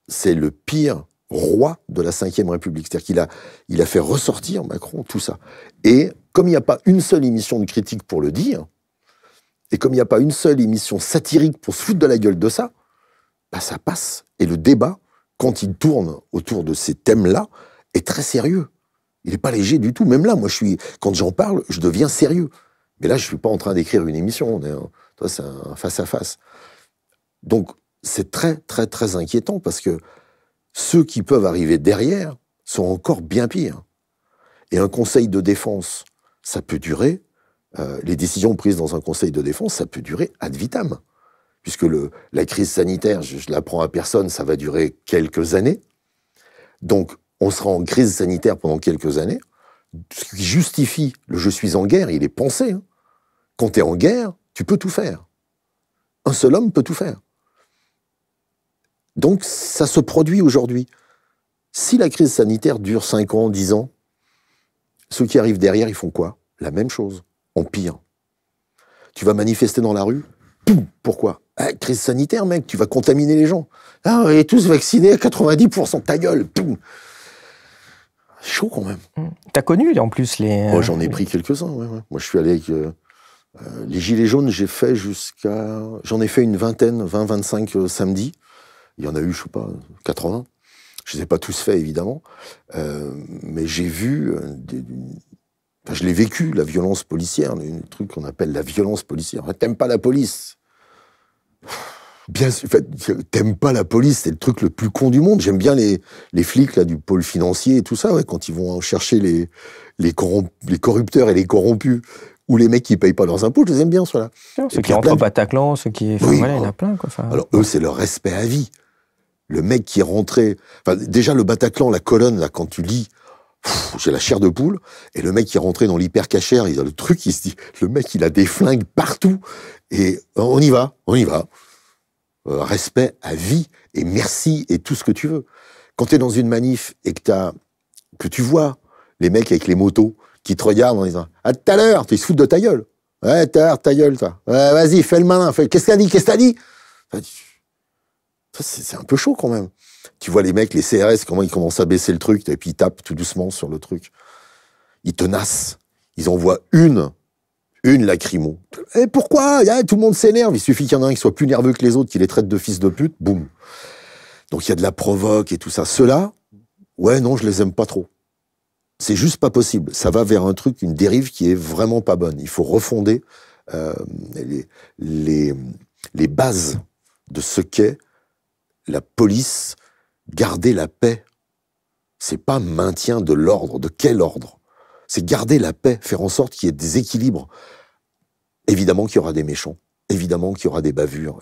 S1: c'est le pire roi de la Ve République. C'est-à-dire qu'il a, il a fait ressortir, Macron, tout ça. Et comme il n'y a pas une seule émission de critique pour le dire, et comme il n'y a pas une seule émission satirique pour se foutre de la gueule de ça, bah ça passe. Et le débat, quand il tourne autour de ces thèmes-là, est très sérieux. Il n'est pas léger du tout. Même là, moi, je suis, quand j'en parle, je deviens sérieux. Mais là, je ne suis pas en train d'écrire une émission. Toi, C'est un face à -face. Donc, c'est très, très, très inquiétant parce que ceux qui peuvent arriver derrière sont encore bien pires. Et un conseil de défense, ça peut durer, euh, les décisions prises dans un conseil de défense, ça peut durer ad vitam. Puisque le, la crise sanitaire, je, la prends à personne, ça va durer quelques années. Donc, on sera en crise sanitaire pendant quelques années. Ce qui justifie le je suis en guerre, il est pensé. Hein. Quand tu es en guerre, tu peux tout faire. Un seul homme peut tout faire. Donc ça se produit aujourd'hui. Si la crise sanitaire dure 5 ans, 10 ans, ceux qui arrivent derrière, ils font quoi La même chose, en pire. Tu vas manifester dans la rue Pourquoi ah, Crise sanitaire, mec, tu vas contaminer les gens. Ah, on est tous vaccinés à 90%, ta gueule Poum Chaud quand même. Mmh.
S2: T'as connu en plus les. Euh, Moi
S1: j'en ai pris quelques-uns. Ouais, Moi je suis allé avec euh, euh, les Gilets jaunes, j'ai fait jusqu'à. J'en ai fait une vingtaine, 20-25 samedis. Il y en a eu, je sais pas, 80. Je les ai pas tous faits, évidemment. Euh, mais j'ai vu euh, je l'ai vécu, la violence policière, un truc qu'on appelle la violence policière. T'aimes pas la police Bien sûr, t'aimes pas la police, c'est le truc le plus con du monde. J'aime bien les, flics là, du pôle financier et tout ça, quand ils vont chercher les, les corrupteurs et les corrompus, ou les mecs qui payent pas leurs impôts, je les aime bien, ceux-là. Ceux qui rentrent au
S2: Bataclan, ceux qui. voilà, il y en a plein,
S1: quoi. alors, eux, c'est leur respect à vie le mec qui est rentré. déjà le Bataclan, la colonne là, quand tu lis, j'ai la chair de poule. Et le mec qui est rentré dans l'hypercachère, il a le truc, il se dit, le mec, il a des flingues partout. Et on y va, on y va. Euh, respect à vie et merci et tout ce que tu veux. Quand tu es dans une manif et que, que tu vois les mecs avec les motos qui te regardent en disant « À ah, tout à l'heure !» Ils se foutent de ta gueule. « Ouais, tout à l'heure, ta gueule, toi. Vas-y, fais le malin. Fais... Qu'est-ce a dit Qu'est-ce a dit ?» c'est un peu chaud quand même. Tu vois les mecs, les CRS, comment ils commencent à baisser le truc, et puis ils tapent tout doucement sur le truc. Ils tenacent. Ils envoient une, une lacrymo. Et pourquoi Tout le monde s'énerve. Il suffit qu'il y en ait un qui soit plus nerveux que les autres, qui les traite de fils de pute, boum. Donc il y a de la provoque et tout ça. Ceux-là, ouais, non, je les aime pas trop. C'est juste pas possible. Ça va vers un truc, une dérive qui est vraiment pas bonne. Il faut refonder euh, les, les, les bases de ce qu'est la police garder la paix. C'est pas maintien de l'ordre. De quel ordre C'est garder la paix, faire en sorte qu'il y ait des équilibres. Évidemment qu'il y aura des méchants, évidemment qu'il y aura des bavures,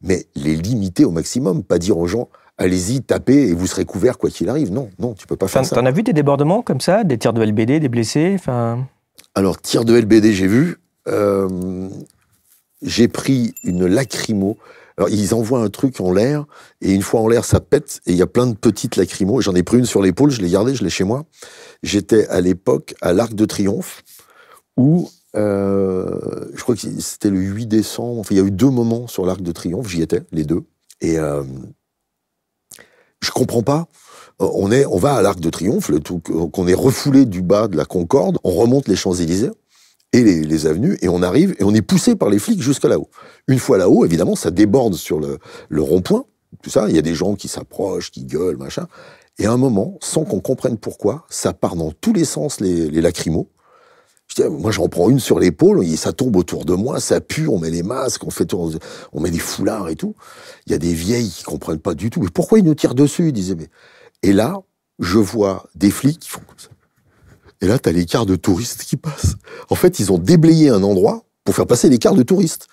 S1: mais les limiter au maximum, pas dire aux gens allez-y, tapez et vous serez couvert quoi qu'il arrive. Non, non, tu peux pas faire ça.
S2: T'en as vu des débordements comme ça, des tirs de LBD, des blessés enfin... Alors, tirs de LBD, j'ai vu. Euh,
S1: j'ai pris une lacrymo alors, ils envoient un truc en l'air, et une fois en l'air, ça pète, et il y a plein de petites lacrymos. J'en ai pris une sur l'épaule, je l'ai gardée, je l'ai chez moi. J'étais à l'époque à l'Arc de Triomphe, où euh, je crois que c'était le 8 décembre. Enfin, il y a eu deux moments sur l'Arc de Triomphe, j'y étais, les deux. Et euh, je comprends pas. On, est, on va à l'Arc de Triomphe, le tout qu'on est refoulé du bas de la Concorde, on remonte les Champs-Élysées, et les, avenues, et on arrive, et on est poussé par les flics jusqu'à là-haut. Une fois là-haut, évidemment, ça déborde sur le, rond-point, tout ça, il y a des gens qui s'approchent, qui gueulent, machin, et à un moment, sans qu'on comprenne pourquoi, ça part dans tous les sens, les, les lacrymos, moi, j'en prends une sur l'épaule, ça tombe autour de moi, ça pue, on met les masques, on fait on met des foulards et tout. Il y a des vieilles qui comprennent pas du tout. Mais pourquoi ils nous tirent dessus? mais. Et là, je vois des flics qui font comme ça. Et là, tu as les cars de touristes qui passent. En fait, ils ont déblayé un endroit pour faire passer les cars de touristes.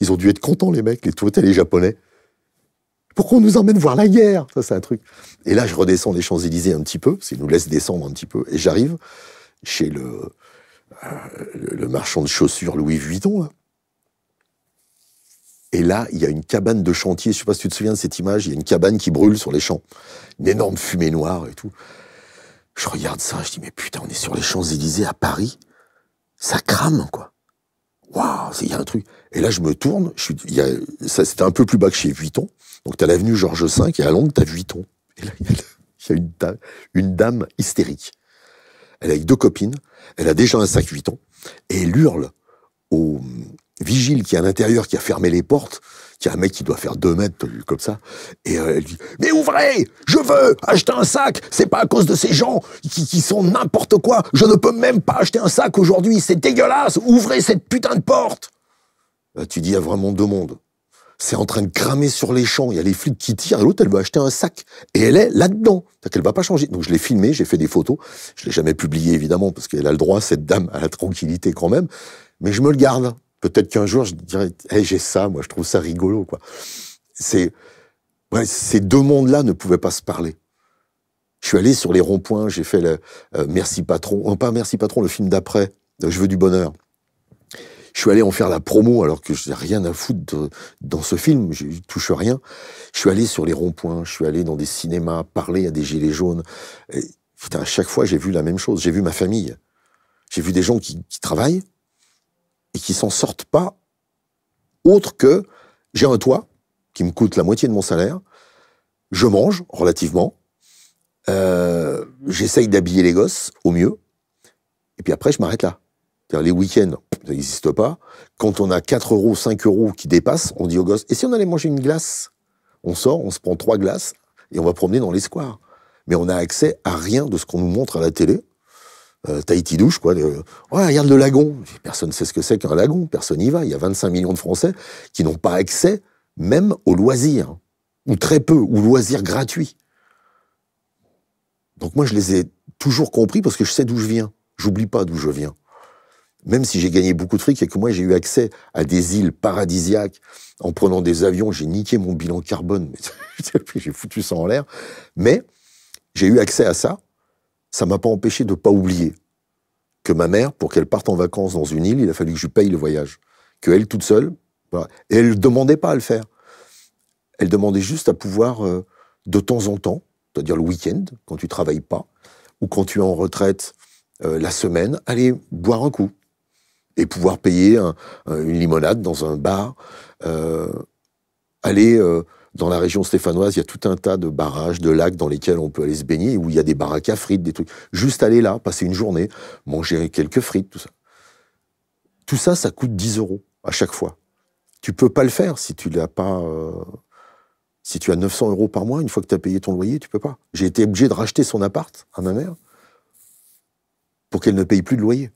S1: Ils ont dû être contents, les mecs, les touristes et les japonais. Pourquoi on nous emmène voir la guerre Ça, c'est un truc. Et là, je redescends les Champs-Élysées un petit peu, s'ils nous laissent descendre un petit peu, et j'arrive chez le, euh, marchand de chaussures Louis Vuitton, Et là, il y a une cabane de chantier. Je sais pas si tu te souviens de cette image. Il y a une cabane qui brûle sur les champs. Une énorme fumée noire et tout. Je regarde ça, je dis, mais putain, on est sur les Champs-Élysées à Paris. Ça crame, quoi. Waouh, il y a un truc. Et là, je me tourne, je suis, y a, ça, c'était un peu plus bas que chez Vuitton. Donc, t'as l'avenue Georges V, et à Londres, t'as Vuitton. Et là, il y a, une, dame, une dame hystérique. Elle a avec deux copines, elle a déjà un sac Vuitton, et elle hurle au, vigile qui est à l'intérieur, qui a fermé les portes, qui a un mec qui doit faire deux mètres euh, comme ça, et euh, elle dit Mais ouvrez Je veux acheter un sac C'est pas à cause de ces gens qui, qui sont n'importe quoi Je ne peux même pas acheter un sac aujourd'hui, c'est dégueulasse Ouvrez cette putain de porte bah, tu dis, il y a vraiment deux mondes. C'est en train de cramer sur les champs, il y a les flics qui tirent, et l'autre, elle veut acheter un sac. Et elle est là-dedans. à qu'elle va pas changer. Donc je l'ai filmé, j'ai fait des photos. Je l'ai jamais publié, évidemment, parce qu'elle a le droit, cette dame, à la tranquillité quand même. Mais je me le garde. Peut-être qu'un jour, je dirais, j'ai ça, moi, je trouve ça rigolo, quoi. C'est, ces deux mondes-là ne pouvaient pas se parler. Je suis allé sur les ronds-points, j'ai fait le euh, Merci Patron, oh, pas Merci Patron, le film d'après, euh, Je veux du bonheur. Je suis allé en faire la promo alors que je n'ai rien à foutre dans ce film, je, ne touche rien. Je suis allé sur les ronds-points, je suis allé dans des cinémas parler à des gilets jaunes. à chaque fois, j'ai vu la même chose. J'ai vu ma famille. J'ai vu des gens qui travaillent, et qui s'en sortent pas autre que j'ai un toit qui me coûte la moitié de mon salaire, je mange relativement, euh, j'essaye d'habiller les gosses au mieux, et puis après je m'arrête là. Les week-ends, ça n'existe pas. Quand on a 4 euros, 5 euros qui dépassent, on dit aux gosses, et si on allait manger une glace On sort, on se prend trois glaces, et on va promener dans les squares. Mais on a accès à rien de ce qu'on nous montre à la télé, euh, Tahiti douche, quoi. Euh, regarde le lagon. Personne ne sait ce que c'est qu'un lagon, personne n'y va. Il y a 25 millions de Français qui n'ont pas accès même aux loisirs, ou très peu, ou loisirs gratuits. Donc moi, je les ai toujours compris parce que je sais d'où je viens. J'oublie pas d'où je viens. Même si j'ai gagné beaucoup de fric et que moi j'ai eu accès à des îles paradisiaques en prenant des avions, j'ai niqué mon bilan carbone, [laughs] j'ai foutu ça en l'air. Mais j'ai eu accès à ça ça m'a pas empêché de pas oublier que ma mère, pour qu'elle parte en vacances dans une île, il a fallu que je paye le voyage. Que elle toute seule, elle ne demandait pas à le faire. Elle demandait juste à pouvoir, euh, de temps en temps, c'est-à-dire le week-end, quand tu travailles pas, ou quand tu es en retraite euh, la semaine, aller boire un coup et pouvoir payer une limonade dans un bar, euh, aller dans la région stéphanoise, il y a tout un tas de barrages, de lacs dans lesquels on peut aller se baigner, où il y a des baraques à frites, des trucs. Juste aller là, passer une journée, manger quelques frites, tout ça. Tout ça, ça coûte 10 euros à chaque fois. Tu peux pas le faire si tu l'as pas. Euh, si tu as 900 euros par mois, une fois que tu as payé ton loyer, tu peux pas. J'ai été obligé de racheter son appart à ma mère pour qu'elle ne paye plus de loyer.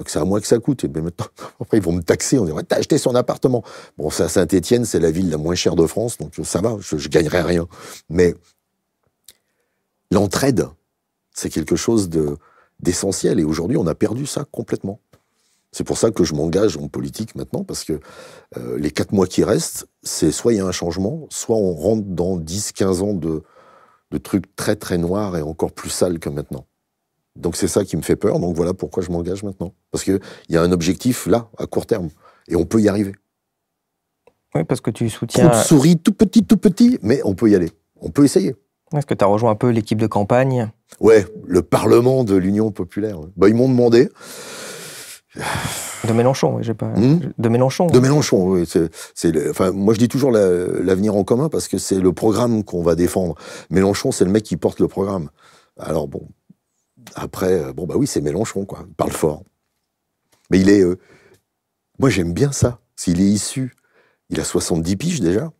S1: Donc c'est à moi que ça coûte. Et bien maintenant, [laughs] après, ils vont me taxer On dirait T'as acheté son appartement. Bon, c'est à Saint-Etienne, c'est la ville la moins chère de France, donc ça va, je, ne gagnerai rien. Mais l'entraide, c'est quelque chose d'essentiel. et aujourd'hui, on a perdu ça complètement. C'est pour ça que je m'engage en politique maintenant, parce que euh, les quatre mois qui restent, c'est soit il y a un changement, soit on rentre dans 10-15 ans de, de trucs très très noirs et encore plus sales que maintenant. Donc c'est ça qui me fait peur. Donc voilà pourquoi je m'engage maintenant. Parce qu'il y a un objectif là, à court terme. Et on peut y arriver.
S2: Oui, parce que tu soutiens. Tout souris tout petit, tout petit,
S1: mais on peut y aller. On peut essayer.
S2: Est-ce que tu as rejoint un peu l'équipe de campagne
S1: Ouais, le Parlement de l'Union populaire. Bah, ils m'ont demandé.
S2: De Mélenchon, oui, j'ai pas.
S1: de hmm Mélenchon. De Mélenchon, oui. moi, je dis toujours l'avenir en commun parce que c'est le programme qu'on va défendre. Mélenchon, c'est le mec qui porte le programme. Alors bon, après, euh, bon, bah oui, c'est Mélenchon, quoi. Il parle fort. Mais il est. Euh, moi, j'aime bien ça. S'il est issu, il a 70 piges déjà.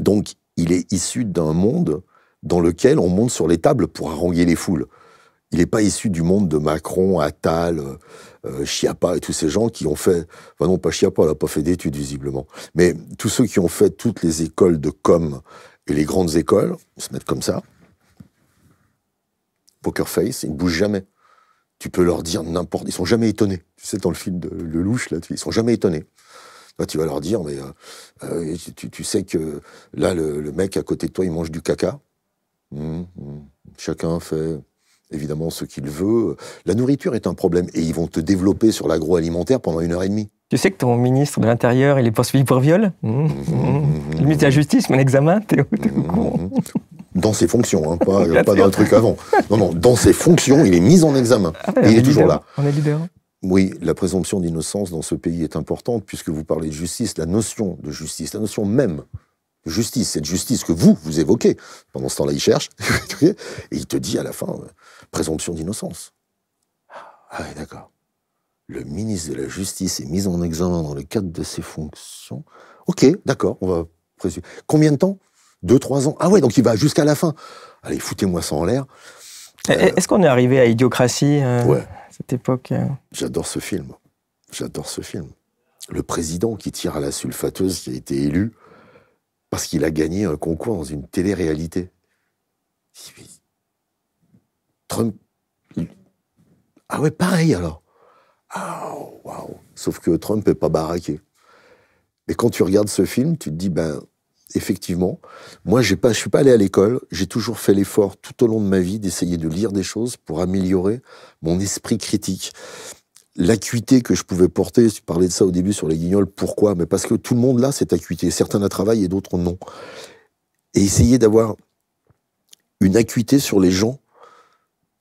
S1: Donc, il est issu d'un monde dans lequel on monte sur les tables pour haranguer les foules. Il n'est pas issu du monde de Macron, Attal, Chiapa euh, Chiappa et tous ces gens qui ont fait. Enfin, non, pas Chiappa, elle n'a pas fait d'études, visiblement. Mais tous ceux qui ont fait toutes les écoles de com et les grandes écoles, ils se mettent comme ça poker face, ils ne bougent jamais. Tu peux leur dire n'importe, ils sont jamais étonnés. Tu sais, dans le film de Louche là, ils sont jamais étonnés. tu vas leur dire, mais euh, euh, tu, sais que là, le, mec à côté de toi, il mange du caca. Hum, hum. Chacun fait évidemment ce qu'il veut. La nourriture est un problème et ils vont te développer sur l'agroalimentaire pendant une heure et demie.
S2: Tu sais que ton ministre de l'Intérieur, il est poursuivi pour viol Il Le hum, ministre de la Justice, mon examen, t'es
S1: dans ses fonctions, hein, [laughs] pas, dans le truc avant. Non, non, dans ses fonctions, il est mis en examen. Ah il est toujours là. On est Oui, la présomption d'innocence dans ce pays est importante, puisque vous parlez de justice, la notion de justice, la notion même de justice, cette justice que vous, vous évoquez. Pendant ce temps-là, il cherche, [laughs] et il te dit à la fin, euh, présomption d'innocence. Ah oui, d'accord. Le ministre de la Justice est mis en examen dans le cadre de ses fonctions. Ok, d'accord, on va présumer. Combien de temps deux, trois ans. Ah ouais, donc il va jusqu'à la fin. Allez, foutez-moi ça en l'air.
S2: Est-ce qu'on est arrivé à Idiocratie euh, à cette époque euh
S1: J'adore ce film. J'adore ce film. Le président qui tire à la sulfateuse qui a été élu parce qu'il a gagné un concours dans une télé-réalité. Trump. Ah ouais, pareil alors. Ah, Sauf que Trump n'est pas baraqué. Mais quand tu regardes ce film, tu te dis, ben, effectivement. Moi, je pas, je suis pas allé à l'école. J'ai toujours fait l'effort tout au long de ma vie d'essayer de lire des choses pour améliorer mon esprit critique. L'acuité que je pouvais porter, tu parlais de ça au début sur les guignols, pourquoi Mais parce que tout le monde là, cette acuité. Certains la travaillent et d'autres non. Et essayer d'avoir une acuité sur les gens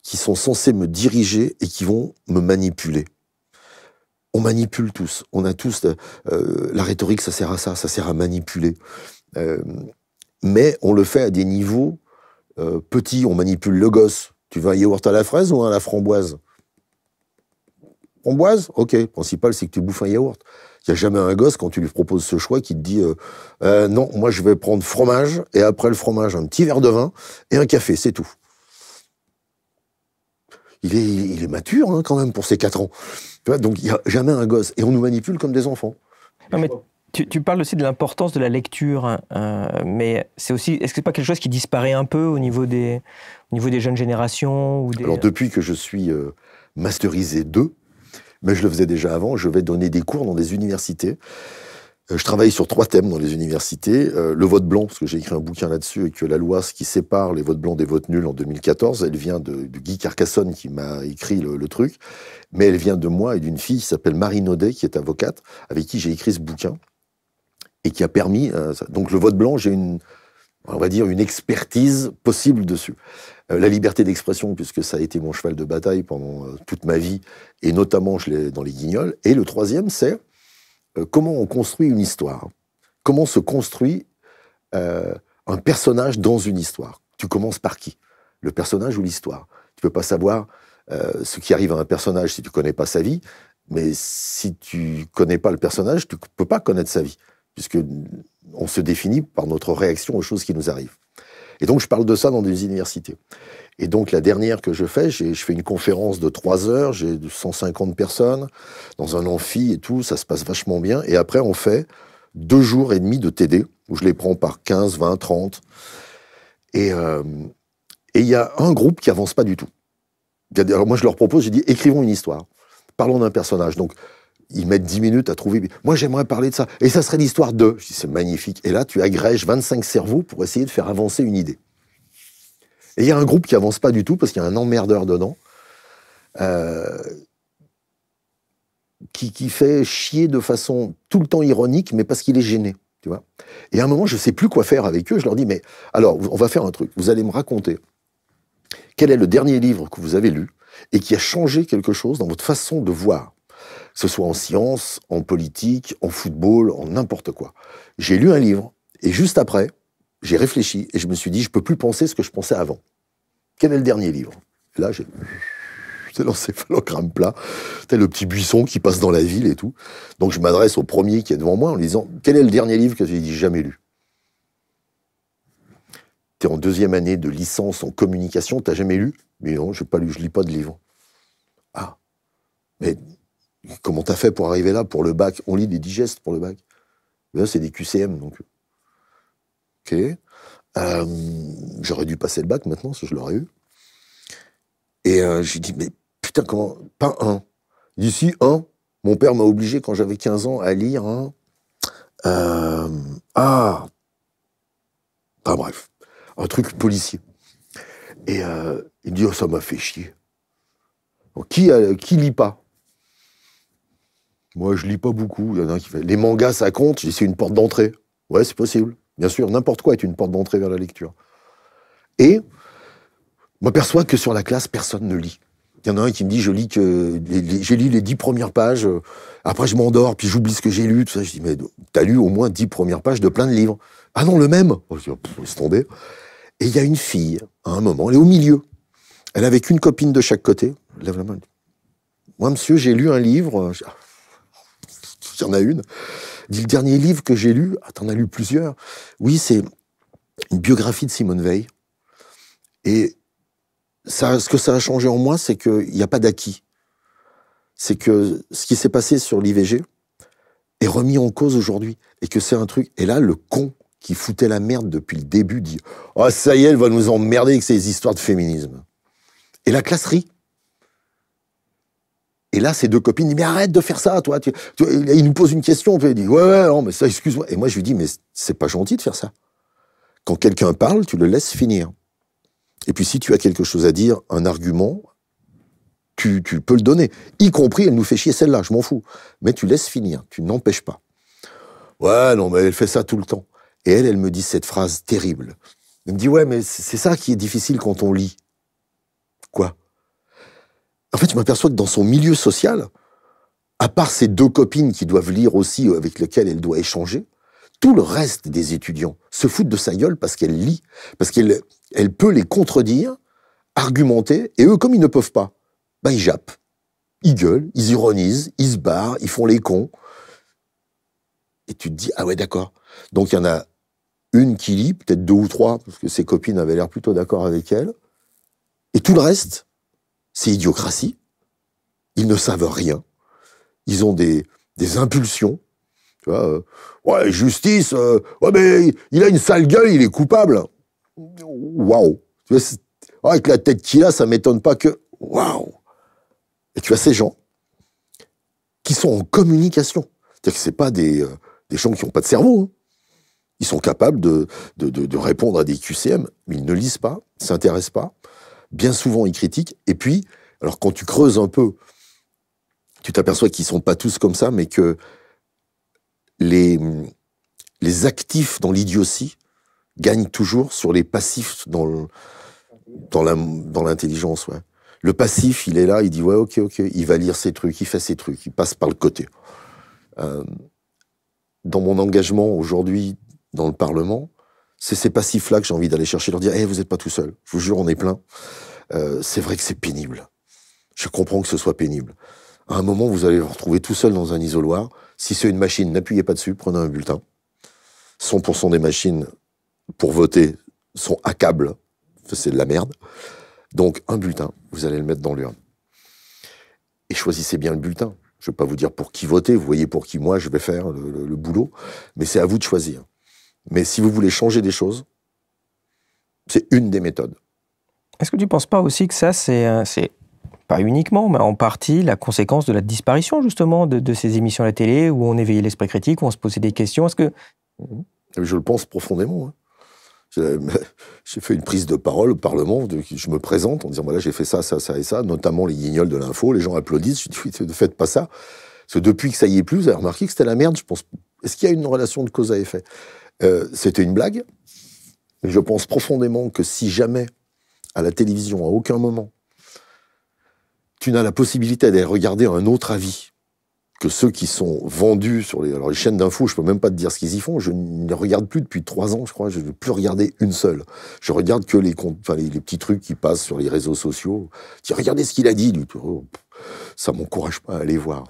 S1: qui sont censés me diriger et qui vont me manipuler on manipule tous. On a tous euh, la rhétorique, ça sert à ça, ça sert à manipuler. Euh, mais on le fait à des niveaux euh, petits. On manipule le gosse. Tu veux un yaourt à la fraise ou à la framboise Framboise Ok. Le principal, c'est que tu bouffes un yaourt. Il n'y a jamais un gosse, quand tu lui proposes ce choix, qui te dit euh, Non, moi je vais prendre fromage, et après le fromage, un petit verre de vin et un café, c'est tout. Il est, mature hein, quand même pour ses 4 ans. donc il n'y a jamais un gosse. Et on nous manipule comme
S2: des enfants. mais tu, parles aussi de l'importance de la lecture, hein, euh, mais c'est aussi, est-ce que c'est pas quelque chose qui disparaît un peu au niveau des, au niveau des jeunes générations ou des... Alors depuis
S1: que je suis euh, masterisé 2, mais je le faisais déjà avant, je vais donner des cours dans des universités. Euh, je travaille sur trois thèmes dans les universités. le vote blanc, parce que j'ai écrit un bouquin là-dessus, et que la loi, ce qui sépare les votes blancs des votes nuls en 2014, elle vient de, Guy Carcassonne qui m'a écrit le, le, truc, mais elle vient de moi et d'une fille qui s'appelle Marie Naudet, qui est avocate, avec qui j'ai écrit ce bouquin et qui a permis. Euh, Donc le vote blanc, j'ai une, on va dire, une expertise possible dessus. Euh, la liberté d'expression, puisque ça a été mon cheval de bataille pendant euh, toute ma vie, et notamment je dans les guignols. Et le troisième, c'est comment on construit une histoire. Comment se construit un personnage dans une histoire. Tu commences par qui Le personnage ou l'histoire Tu peux pas savoir ce qui arrive à un personnage si tu connais pas sa vie. Mais si tu connais pas le personnage, tu peux pas connaître sa vie puisque on se définit par notre réaction aux choses qui nous arrivent. Et donc, je parle de ça dans des universités. Et donc, la dernière que je fais, je fais une conférence de 3 heures, j'ai 150 personnes, dans un amphi et tout, ça se passe vachement bien. Et après, on fait deux jours et demi de TD, où je les prends par 15, 20, 30. Et il y a un groupe qui avance pas du tout. Alors moi, je leur propose, j'ai dit, écrivons une histoire. Parlons d'un personnage. Donc, ils mettent 10 minutes à trouver. Moi, j'aimerais parler de ça. Et ça serait l'histoire d'eux. Je dis, c'est magnifique. Et là, tu agrèges 25 cerveaux pour essayer de faire avancer une idée. Et il y a un groupe qui avance pas du tout parce qu'il y a un emmerdeur dedans euh, qui, qui, fait chier de façon tout le temps ironique, mais parce qu'il est gêné. Tu vois et à un moment, je sais plus quoi faire avec eux. Je leur dis, mais alors, on va faire un truc. Vous allez me raconter quel est le dernier livre que vous avez lu et qui a changé quelque chose dans votre façon de voir ce soit en science, en politique, en football, en n'importe quoi. J'ai lu un livre et juste après, j'ai réfléchi et je me suis dit, je peux plus penser ce que je pensais avant. Quel est le dernier livre Là, j'ai [laughs] c'est [laughs] l'encéphalogramme plat, tel le petit buisson qui passe dans la ville et tout. Donc je m'adresse au premier qui est devant moi en lui disant Quel est le dernier livre que j'ai jamais lu Tu es en deuxième année de licence en communication, t'as jamais lu Mais non, je ne lis pas de livre. Ah, mais Comment t'as fait pour arriver là, pour le bac On lit des digestes pour le bac. Là, eh c'est des QCM, donc. Ok. Euh, j'aurais dû passer le bac maintenant, si je l'aurais eu. Et euh, j'ai dit, mais putain, comment Pas un. D'ici, un. Mon père m'a obligé, quand j'avais 15 ans, à lire un. Euh, ah Pas bref. Un truc policier. Et il me dit, oh, ça m'a fait chier. qui, qui lit pas moi, je lis pas beaucoup. fait Les mangas, ça compte C'est une porte d'entrée. Ouais, c'est possible. Bien sûr, n'importe quoi est une porte d'entrée vers la lecture. Et je m'aperçois que sur la classe, personne ne lit. Il y en a un qui me dit Je lis que. J'ai lu les dix premières pages, euh, après je m'endors, puis j'oublie ce que j'ai lu. Tout ça. Je dis Mais t'as lu au moins dix premières pages de plein de livres. Ah non, le même oh, oh, Et il y a une fille, à un moment, elle est au milieu. Elle avait qu'une copine de chaque côté. lève la main. Moi, monsieur, j'ai lu un livre. Ah, il y en a une. Dit le dernier livre que j'ai lu, ah, t'en as lu plusieurs. Oui, c'est une biographie de Simone Veil. Et ça, ce que ça a changé en moi, c'est qu'il n'y a pas d'acquis. C'est que ce qui s'est passé sur l'IVG est remis en cause aujourd'hui. Et que c'est un truc. Et là, le con qui foutait la merde depuis le début dit Ah, ça y est, elle va nous emmerder avec ces histoires de féminisme. Et la classerie. Et là, ses deux copines disent, mais arrête de faire ça, toi. Tu, il nous pose une question, puis il dit, ouais, ouais, non, mais ça, excuse-moi. Et moi, je lui dis, mais c'est pas gentil de faire ça. Quand quelqu'un parle, tu le laisses finir. Et puis, si tu as quelque chose à dire, un argument, tu, tu peux le donner. Y compris, elle nous fait chier celle-là, je m'en fous. Mais tu laisses finir, tu n'empêches pas. Ouais, non, mais elle fait ça tout le temps. Et elle, elle me dit cette phrase terrible. Elle me dit, ouais, mais c'est ça qui est difficile quand on lit. Quoi en fait, je m'aperçois que dans son milieu social, à part ses deux copines qui doivent lire aussi, euh, avec lesquelles elle doit échanger, tout le reste des étudiants se foutent de sa gueule parce qu'elle lit, parce qu'elle elle peut les contredire, argumenter, et eux, comme ils ne peuvent pas, bah, ils jappent, ils gueulent, ils ironisent, ils se barrent, ils font les cons. Et tu te dis, ah ouais, d'accord. Donc il y en a une qui lit, peut-être deux ou trois, parce que ses copines avaient l'air plutôt d'accord avec elle, et tout le reste, c'est idiocratie. Ils ne savent rien. Ils ont des, impulsions. Tu vois, euh, ouais, justice, euh, mais il a une sale gueule, il est coupable. Waouh. Ah, avec la tête qu'il a, ça m'étonne pas que. Waouh. Et tu as ces gens qui sont en communication. C'est-à-dire que ce pas des, euh, des, gens qui n'ont pas de cerveau. Hein. Ils sont capables de, répondre à des QCM, mais ils ne lisent pas, ne s'intéressent pas bien souvent ils critiquent. Et puis, alors quand tu creuses un peu, tu t'aperçois qu'ils sont pas tous comme ça, mais que les, les actifs dans l'idiotie gagnent toujours sur les passifs dans dans l'intelligence. Dans ouais. Le passif, il est là, il dit ouais, ok, ok, il va lire ses trucs, il fait ses trucs, il passe par le côté. Euh, dans mon engagement aujourd'hui dans le Parlement, c'est ces passifs-là que j'ai envie d'aller chercher, leur dire Eh, vous n'êtes pas tout seul. Je vous jure, on est plein. Euh, c'est vrai que c'est pénible. Je comprends que ce soit pénible. À un moment, vous allez vous retrouver tout seul dans un isoloir. Si c'est une machine, n'appuyez pas dessus, prenez un bulletin. 100% des machines pour voter sont câble. C'est de la merde. Donc, un bulletin, vous allez le mettre dans l'urne. Et choisissez bien le bulletin. Je ne vais pas vous dire pour qui voter, vous voyez pour qui moi je vais faire le boulot, mais c'est à vous de choisir. Mais si vous voulez changer des choses,
S2: c'est une des méthodes. Est-ce que tu ne penses pas aussi que ça, euh, c'est pas uniquement, mais en partie la conséquence de la disparition justement de, ces émissions à la télé où on éveillait l'esprit critique, où on se posait des questions Est-ce que euh, je le pense profondément. Hein.
S1: [laughs] J'ai fait une prise de parole au Parlement, je me présente en disant voilà, j'ai fait ça, ça, ça et ça, notamment les guignols de l'info, les gens applaudissent, je dis ne faites pas ça. Parce que depuis que ça y est plus, vous avez remarqué que c'était la merde, je pense. Est-ce qu'il y a une relation de cause à effet euh, c'était une blague. Je pense profondément que si jamais, à la télévision, à aucun moment, tu n'as la possibilité d'aller regarder un autre avis que ceux qui sont vendus sur les, chaînes d'infos, je peux même pas te dire ce qu'ils y font. Je ne regarde plus depuis trois ans, je crois. Je ne veux plus regarder une seule. Je regarde que les, les, petits trucs qui passent sur les réseaux sociaux. Tu regardez ce qu'il a dit. Du tout. ça m'encourage pas à aller voir.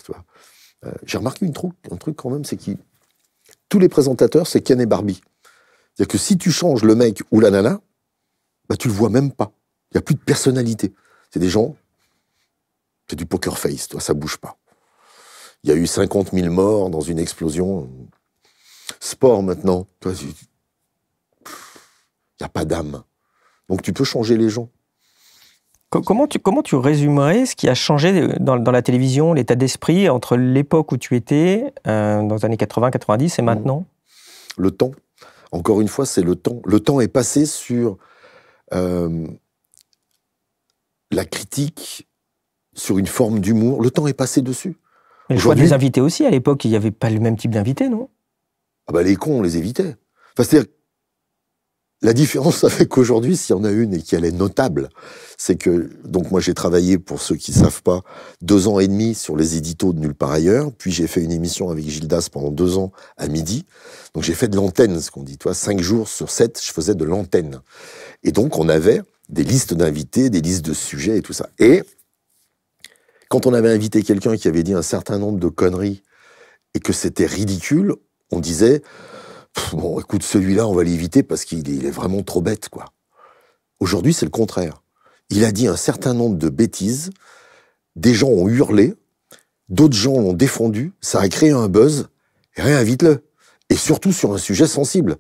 S1: Euh, j'ai remarqué un truc quand même, c'est qu'il tous les présentateurs, c'est Ken et Barbie. C'est-à-dire que si tu changes le mec ou la nana, bah, tu le vois même pas. Il n'y a plus de personnalité. C'est des gens, c'est du poker face, toi, ça bouge pas. Il y a eu 50 000 morts dans une explosion. Sport maintenant, il
S2: n'y a pas d'âme. Donc tu peux changer les gens. Comment tu, comment tu résumerais ce qui a changé dans, dans la télévision, l'état d'esprit entre l'époque où tu étais, euh, dans les années 80-90, et maintenant
S1: Le temps. Encore une fois, c'est le temps. Le temps est passé sur euh, la critique, sur une forme d'humour. Le temps est passé dessus.
S2: le des invités aussi, à l'époque, il n'y avait pas le même type d'invités, non
S1: Ah bah les cons, on les évitait. Enfin, c'est-à-dire la différence [laughs] avec aujourd'hui, s'il y en a une et qu'elle est notable, c'est que, donc moi j'ai travaillé, pour ceux qui ne savent pas, deux ans et demi sur les éditos de Nulle part ailleurs, puis j'ai fait une émission avec Gildas pendant deux ans à midi, donc j'ai fait de l'antenne, ce qu'on dit, toi, cinq jours sur sept, je faisais de l'antenne. Et donc on avait des listes d'invités, des listes de sujets et tout ça. Et quand on avait invité quelqu'un qui avait dit un certain nombre de conneries et que c'était ridicule, on disait bon, écoute, celui-là, on va l'éviter parce qu'il est, vraiment trop bête, quoi. Aujourd'hui, c'est le contraire. Il a dit un certain nombre de bêtises, des gens ont hurlé, d'autres gens l'ont défendu, ça a créé un buzz, réinvite-le. Et surtout sur un sujet sensible.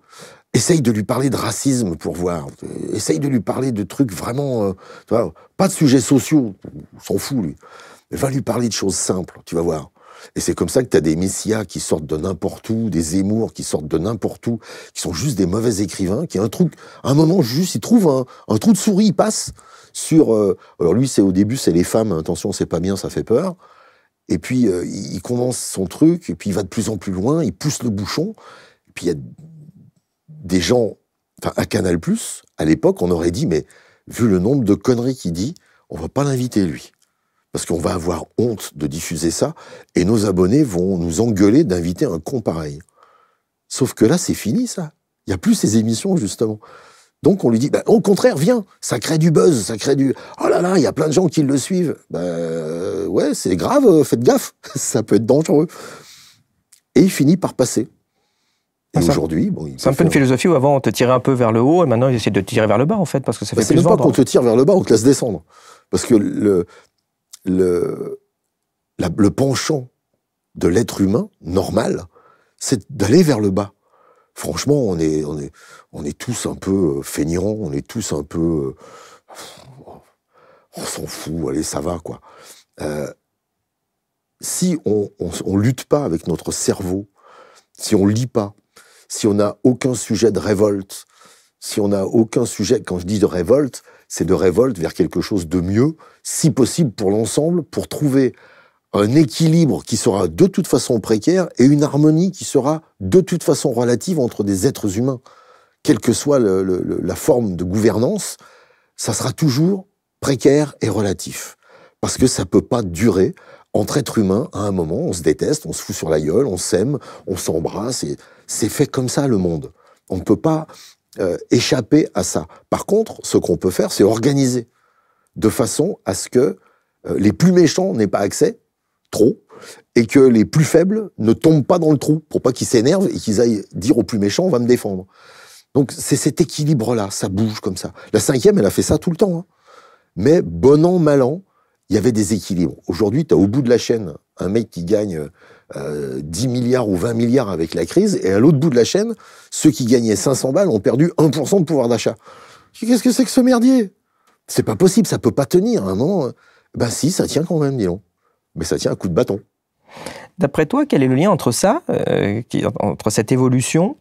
S1: Essaye de lui parler de racisme pour voir. Essaye de lui parler de trucs vraiment... Euh, pas de sujets sociaux, on s'en fout, lui. va lui parler de choses simples, tu vas voir. Et c'est comme ça que tu as des messias qui sortent de n'importe où, des Zemmour qui sortent de n'importe où, qui sont juste des mauvais écrivains, qui un truc, à un moment juste, ils trouvent un, trou de souris, ils passent sur. Euh, alors lui, c'est au début, c'est les femmes. Attention, c'est pas bien, ça fait peur. Et puis euh, il commence son truc, et puis il va de plus en plus loin, il pousse le bouchon. Et puis il y a des gens, enfin à Canal à l'époque, on aurait dit, mais vu le nombre de conneries qu'il dit, on va pas l'inviter lui parce qu'on va avoir honte de diffuser ça, et nos abonnés vont nous engueuler d'inviter un con pareil. Sauf que là, c'est fini, ça. Il n'y a plus ces émissions, justement. Donc on lui dit, bah, au contraire, viens, ça crée du buzz, ça crée du... Oh là là, il y a plein de gens qui le suivent. Ben ouais, c'est grave, euh, faites gaffe, [laughs] ça peut être dangereux. Et il finit par passer. Et ah, aujourd'hui,
S2: bon, c'est un peu une philosophie où avant on te tirait un peu vers le haut et maintenant ils essaient de te tirer vers le bas en fait parce que ça bah, C'est même pas qu'on te
S1: tire vers le bas, on te laisse descendre. Parce que le, le, penchant de l'être humain normal, c'est d'aller vers le bas. Franchement, on est, tous un peu euh, feignants, on est tous un peu. Euh, on s'en fout, allez, ça va, quoi. Euh, si on, on, lutte pas avec notre cerveau, si on lit pas, si on n'a aucun sujet de révolte, si on n'a aucun sujet, quand je dis de révolte, c'est de révolte vers quelque chose de mieux, si possible pour l'ensemble, pour trouver un équilibre qui sera de toute façon précaire et une harmonie qui sera de toute façon relative entre des êtres humains. Quelle que soit la forme de gouvernance, ça sera toujours précaire et relatif. Parce que ça ne peut pas durer entre êtres humains à un moment. On se déteste, on se fout sur la gueule, on s'aime, on s'embrasse c'est fait comme ça le monde. On ne peut pas euh, échapper à ça. Par contre, ce qu'on peut faire, c'est organiser de façon à ce que euh, les plus méchants n'aient pas accès, trop, et que les plus faibles ne tombent pas dans le trou, pour pas qu'ils s'énervent et qu'ils aillent dire aux plus méchants, on va me défendre. Donc c'est cet équilibre-là, ça bouge comme ça. La cinquième, elle a fait ça tout le temps. Hein. Mais bon an, mal an, il y avait des équilibres. Aujourd'hui, tu as au bout de la chaîne un mec qui gagne euh, 10 euh, milliards ou 20 milliards avec la crise, et à l'autre bout de la chaîne, ceux qui gagnaient 500 balles ont perdu 1% de pouvoir d'achat. Qu'est-ce que c'est que ce merdier C'est pas possible, ça peut pas tenir un Ben si, ça tient quand même, dis Mais ça tient à coup de bâton.
S2: D'après toi, quel est le lien entre ça, euh, entre cette évolution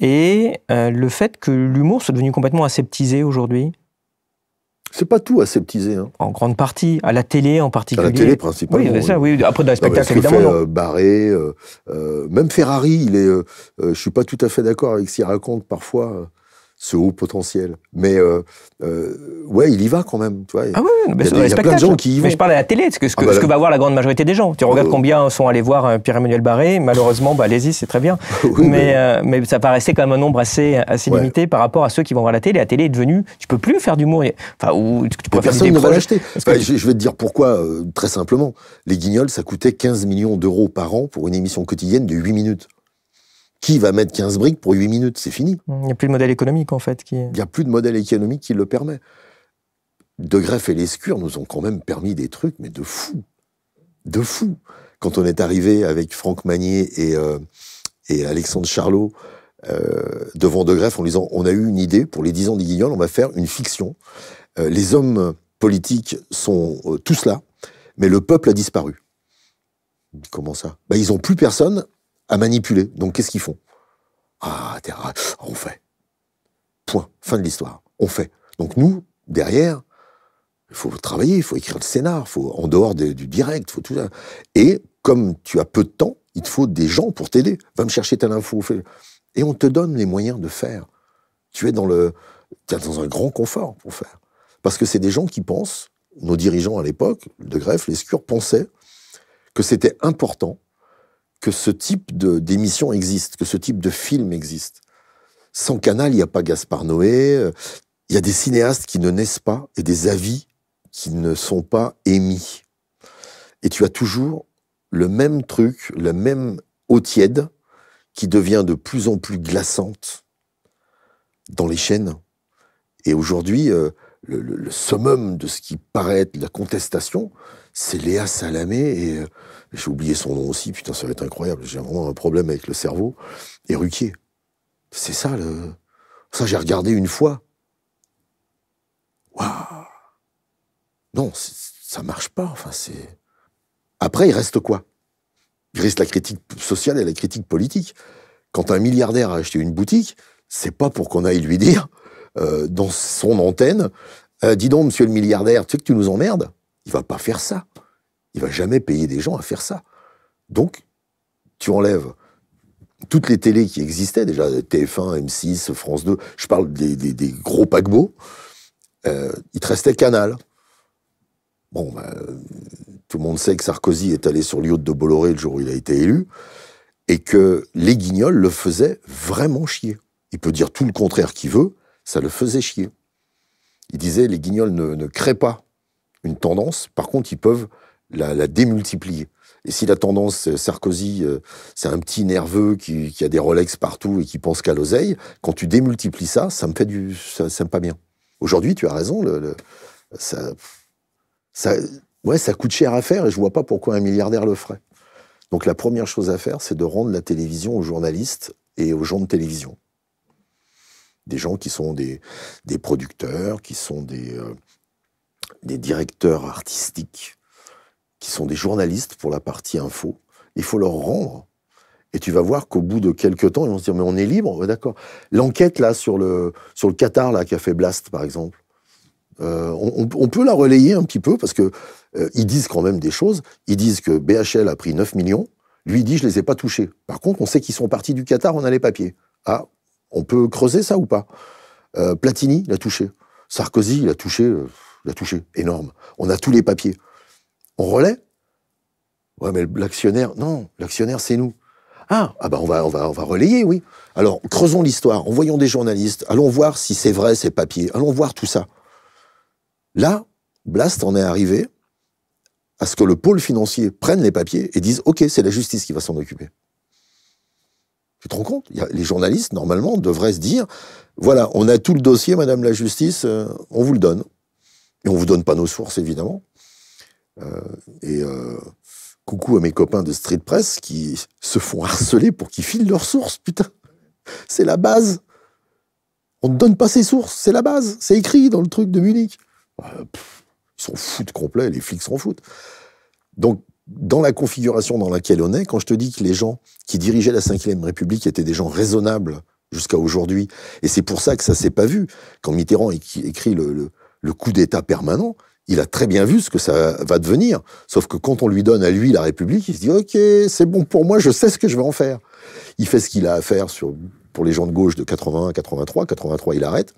S2: et le fait que l'humour soit devenu complètement aseptisé aujourd'hui c'est pas tout aseptisé. Hein. En grande partie, à la télé en particulier. À la télé principalement. Oui, ça, oui. Après, dans les spectacles, évidemment. Fait, euh,
S1: Barré, euh, euh, même Ferrari, il est. je suis pas tout à fait d'accord avec ce qu'il raconte parfois ce haut potentiel. Mais euh, euh, ouais, il y va quand même. Ah oui, mais il y a, des, de gens qui y vont. Mais je parle
S2: à la télé, ce ah bah que, va voir la grande majorité des gens. Tu regardes euh. combien sont allés voir Pierre-Emmanuel Barré. Malheureusement, bah, allez-y, c'est très bien. [laughs] mais, mais... ça paraissait quand même un nombre assez, limité par rapport à ceux qui vont voir la télé. La télé est devenue, tu peux plus faire d'humour. Enfin, ou tu peux personne faire ne va l'acheter. Je
S1: vais te dire pourquoi, très simplement. Les Guignols, ça coûtait 15 millions d'euros par an pour une émission quotidienne de 8 minutes. Qui va mettre 15 briques pour 8 minutes C'est fini.
S2: Il n'y a plus de modèle économique, en fait. Qui... Il
S1: n'y a plus de modèle économique qui le permet. De Greffe et Lescure nous ont quand même permis des trucs, mais de fou. De fou. Quand on est arrivé avec Franck Magnier et, euh, Alexandre Charlot euh, devant De Greffe en disant On a eu une idée pour les 10 ans d'Iguignol, on va faire une fiction. Euh, les hommes politiques sont tous là, mais le peuple a disparu. Comment ça bah, Ils n'ont plus personne à manipuler. Donc qu'est-ce qu'ils font ah, ah, on fait. Point. Fin de l'histoire. On fait. Donc nous, derrière, il faut travailler, il faut écrire le scénar, faut en dehors du direct, faut tout ça. Et comme tu as peu de temps, il te faut des gens pour t'aider. Va me chercher telle info. Et on te donne les moyens de faire. Tu es dans le, es dans un grand confort pour faire. Parce que c'est des gens qui pensent, nos dirigeants à l'époque, de les scurs, pensaient que c'était important que ce type d'émission existe, que ce type de film existe. Sans Canal, il n'y a pas Gaspard Noé, euh, il y a des cinéastes qui ne naissent pas et des avis qui ne sont pas émis. Et tu as toujours le même truc, la même eau tiède qui devient de plus en plus glaçante dans les chaînes. Et aujourd'hui, euh, le, le, summum de ce qui paraît être la contestation, c'est Léa Salamé, et euh, j'ai oublié son nom aussi, putain, ça va être incroyable, j'ai vraiment un problème avec le cerveau, et Ruquier. C'est ça, le... Ça, j'ai regardé une fois. Waouh Non, ça marche pas, enfin, c'est... Après, il reste quoi Il reste la critique sociale et la critique politique. Quand un milliardaire a acheté une boutique, c'est pas pour qu'on aille lui dire, euh, dans son antenne, euh, dis donc, monsieur le milliardaire, tu sais que tu nous emmerdes il va pas faire ça. Il va jamais payer des gens à faire ça. Donc, tu enlèves toutes les télés qui existaient déjà, TF1, M6, France 2, je parle des, gros paquebots, euh, il te restait Canal. Bon, bah, tout le monde sait que Sarkozy est allé sur l'yacht de Bolloré le jour où il a été élu, et que les guignols le faisaient vraiment chier. Il peut dire tout le contraire qu'il veut, ça le faisait chier. Il disait, les guignols ne, ne créent pas une tendance, par contre, ils peuvent la, démultiplier. Et si la tendance, euh, Sarkozy, euh, c'est un petit nerveux qui, a des Rolex partout et qui pense qu'à l'oseille, quand tu démultiplies ça, ça me fait du, ça, me pas bien. Aujourd'hui, tu as raison, le, ça, ouais, ça coûte cher à faire et je vois pas pourquoi un milliardaire le ferait. Donc la première chose à faire, c'est de rendre la télévision aux journalistes et aux gens de télévision. Des gens qui sont des, des producteurs, qui sont des, euh, des directeurs artistiques qui sont des journalistes pour la partie info. Il faut leur rendre. Et tu vas voir qu'au bout de quelques temps, ils vont se dire Mais on est libre, d'accord. L'enquête là sur le, sur le Qatar là, qui a fait Blast, par exemple, euh, on, peut la relayer un petit peu parce que euh, ils disent quand même des choses. Ils disent que BHL a pris 9 millions. Lui dit Je ne les ai pas touchés. Par contre, on sait qu'ils sont partis du Qatar, on a les papiers. Ah, on peut creuser ça ou pas euh, Platini l'a touché. Sarkozy l'a touché. Je l'ai touché, énorme. On a tous les papiers. On relaie Ouais, mais l'actionnaire, non, l'actionnaire, c'est nous. Ah, ah bah on va, on va, on va relayer, oui. Alors, creusons l'histoire, envoyons des journalistes, allons voir si c'est vrai ces papiers, allons voir tout ça. Là, Blast en est arrivé à ce que le pôle financier prenne les papiers et dise OK, c'est la justice qui va s'en occuper. Tu te rends compte Les journalistes, normalement, devraient se dire voilà, on a tout le dossier, Madame la Justice, euh, on vous le donne. Et on ne vous donne pas nos sources, évidemment. Euh, et euh, coucou à mes copains de Street Press qui se font harceler pour qu'ils filent leurs sources, putain. C'est la base. On ne donne pas ses sources, c'est la base. C'est écrit dans le truc de Munich. Euh, ils s'en foutent complet, les flics s'en foutent. Donc, dans la configuration dans laquelle on est, quand je te dis que les gens qui dirigeaient la Ve République étaient des gens raisonnables jusqu'à aujourd'hui, et c'est pour ça que ça s'est pas vu, quand Mitterrand écrit le le coup d'État permanent, il a très bien vu ce que ça va devenir. Sauf que quand on lui donne à lui la République, il se dit Ok, c'est bon pour moi, je sais ce que je vais en faire. Il fait ce qu'il a à faire pour les gens de gauche de 81 83. 83, il arrête.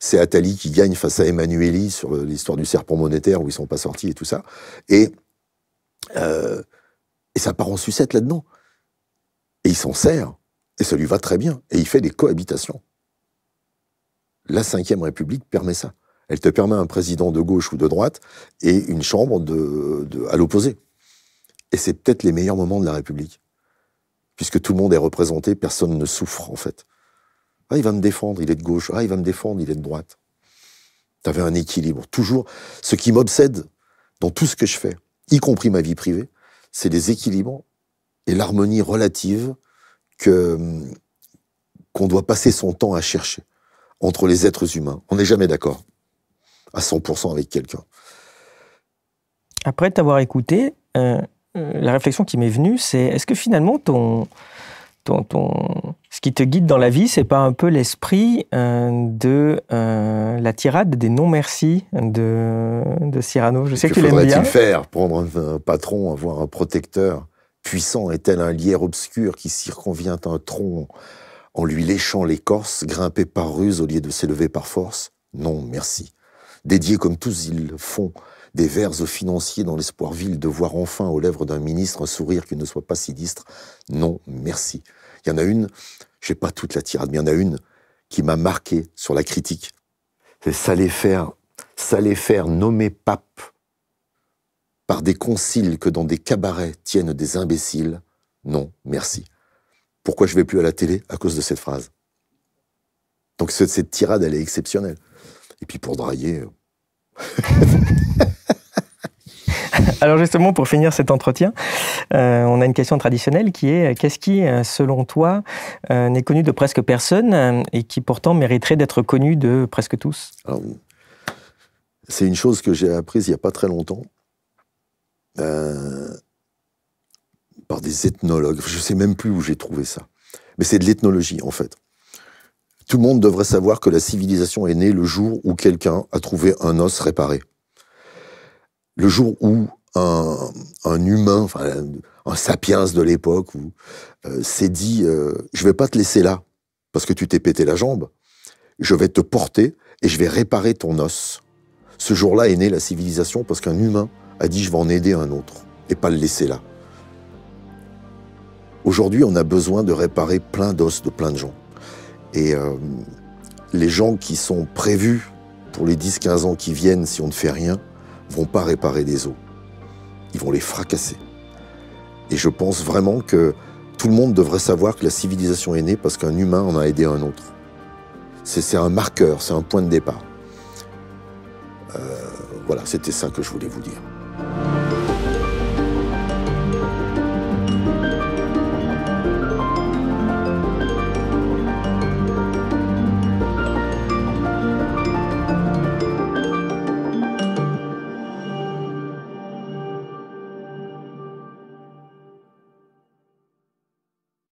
S1: C'est Attali qui gagne face à Emmanueli sur l'histoire du serpent monétaire où ils sont pas sortis et tout ça. Et, euh, et ça part en sucette là-dedans. Et il s'en sert. Et ça lui va très bien. Et il fait des cohabitations. La Ve République permet ça. Elle te permet un président de gauche ou de droite et une chambre à l'opposé. Et c'est peut-être les meilleurs moments de la République. Puisque tout le monde est représenté, personne ne souffre, en fait. Ah, il va me défendre, il est de gauche. Ah, il va me défendre, il est de droite. T'avais un équilibre. Toujours, ce qui m'obsède dans tout ce que je fais, y compris ma vie privée, c'est les équilibres et l'harmonie relative qu'on doit passer son temps à chercher entre les êtres humains. On n'est jamais d'accord à 100% avec quelqu'un.
S2: Après t'avoir écouté, euh, la réflexion qui m'est venue, c'est est-ce que finalement ton, ton, ce qui te guide dans la vie, c'est pas un peu l'esprit euh, de euh, la tirade des non-merci de, Cyrano Je sais que, que tu l'aimes bien.
S1: faire Prendre un, patron, avoir un protecteur puissant est-elle un lierre obscur qui circonvient un tronc en lui léchant l'écorce, grimper par ruse au lieu de s'élever par force Non, merci dédié comme tous ils font, des vers aux financiers dans l'espoir vil de voir enfin aux lèvres d'un ministre un sourire qui ne soit pas sinistre. Non, merci. Il y en a une, je n'ai pas toute la tirade, mais il y en a une qui m'a marqué sur la critique. C'est ça les faire, ça les faire nommer pape par des conciles que dans des cabarets tiennent des imbéciles. Non, merci. Pourquoi je vais plus à la télé À cause de cette phrase. Donc cette tirade, elle est exceptionnelle. Et puis pour drailler... Euh.
S2: [laughs] Alors justement, pour finir cet entretien, euh, on a une question traditionnelle qui est euh, qu'est-ce qui, selon toi, n'est connu de presque personne et qui pourtant mériterait d'être connu de presque tous
S1: C'est une chose que j'ai apprise il n'y a pas très longtemps par des ethnologues. Je ne sais même plus où j'ai trouvé ça. Mais c'est de l'ethnologie, en fait. Tout le monde devrait savoir que la civilisation est née le jour où quelqu'un a trouvé un os réparé. Le jour où un, humain, enfin, un sapiens de l'époque, euh, s'est dit je euh, Je vais pas te laisser là, parce que tu t'es pété la jambe. Je vais te porter et je vais réparer ton os. Ce jour-là est née la civilisation parce qu'un humain a dit Je vais en aider un autre et pas le laisser là. Aujourd'hui, on a besoin de réparer plein d'os de plein de gens. Et euh, les gens qui sont prévus pour les 10-15 ans qui viennent, si on ne fait rien, vont pas réparer des eaux. Ils vont les fracasser. Et je pense vraiment que tout le monde devrait savoir que la civilisation est née parce qu'un humain en a aidé un autre. C'est un marqueur, c'est un point de départ. Euh, voilà, c'était ça que je voulais vous dire.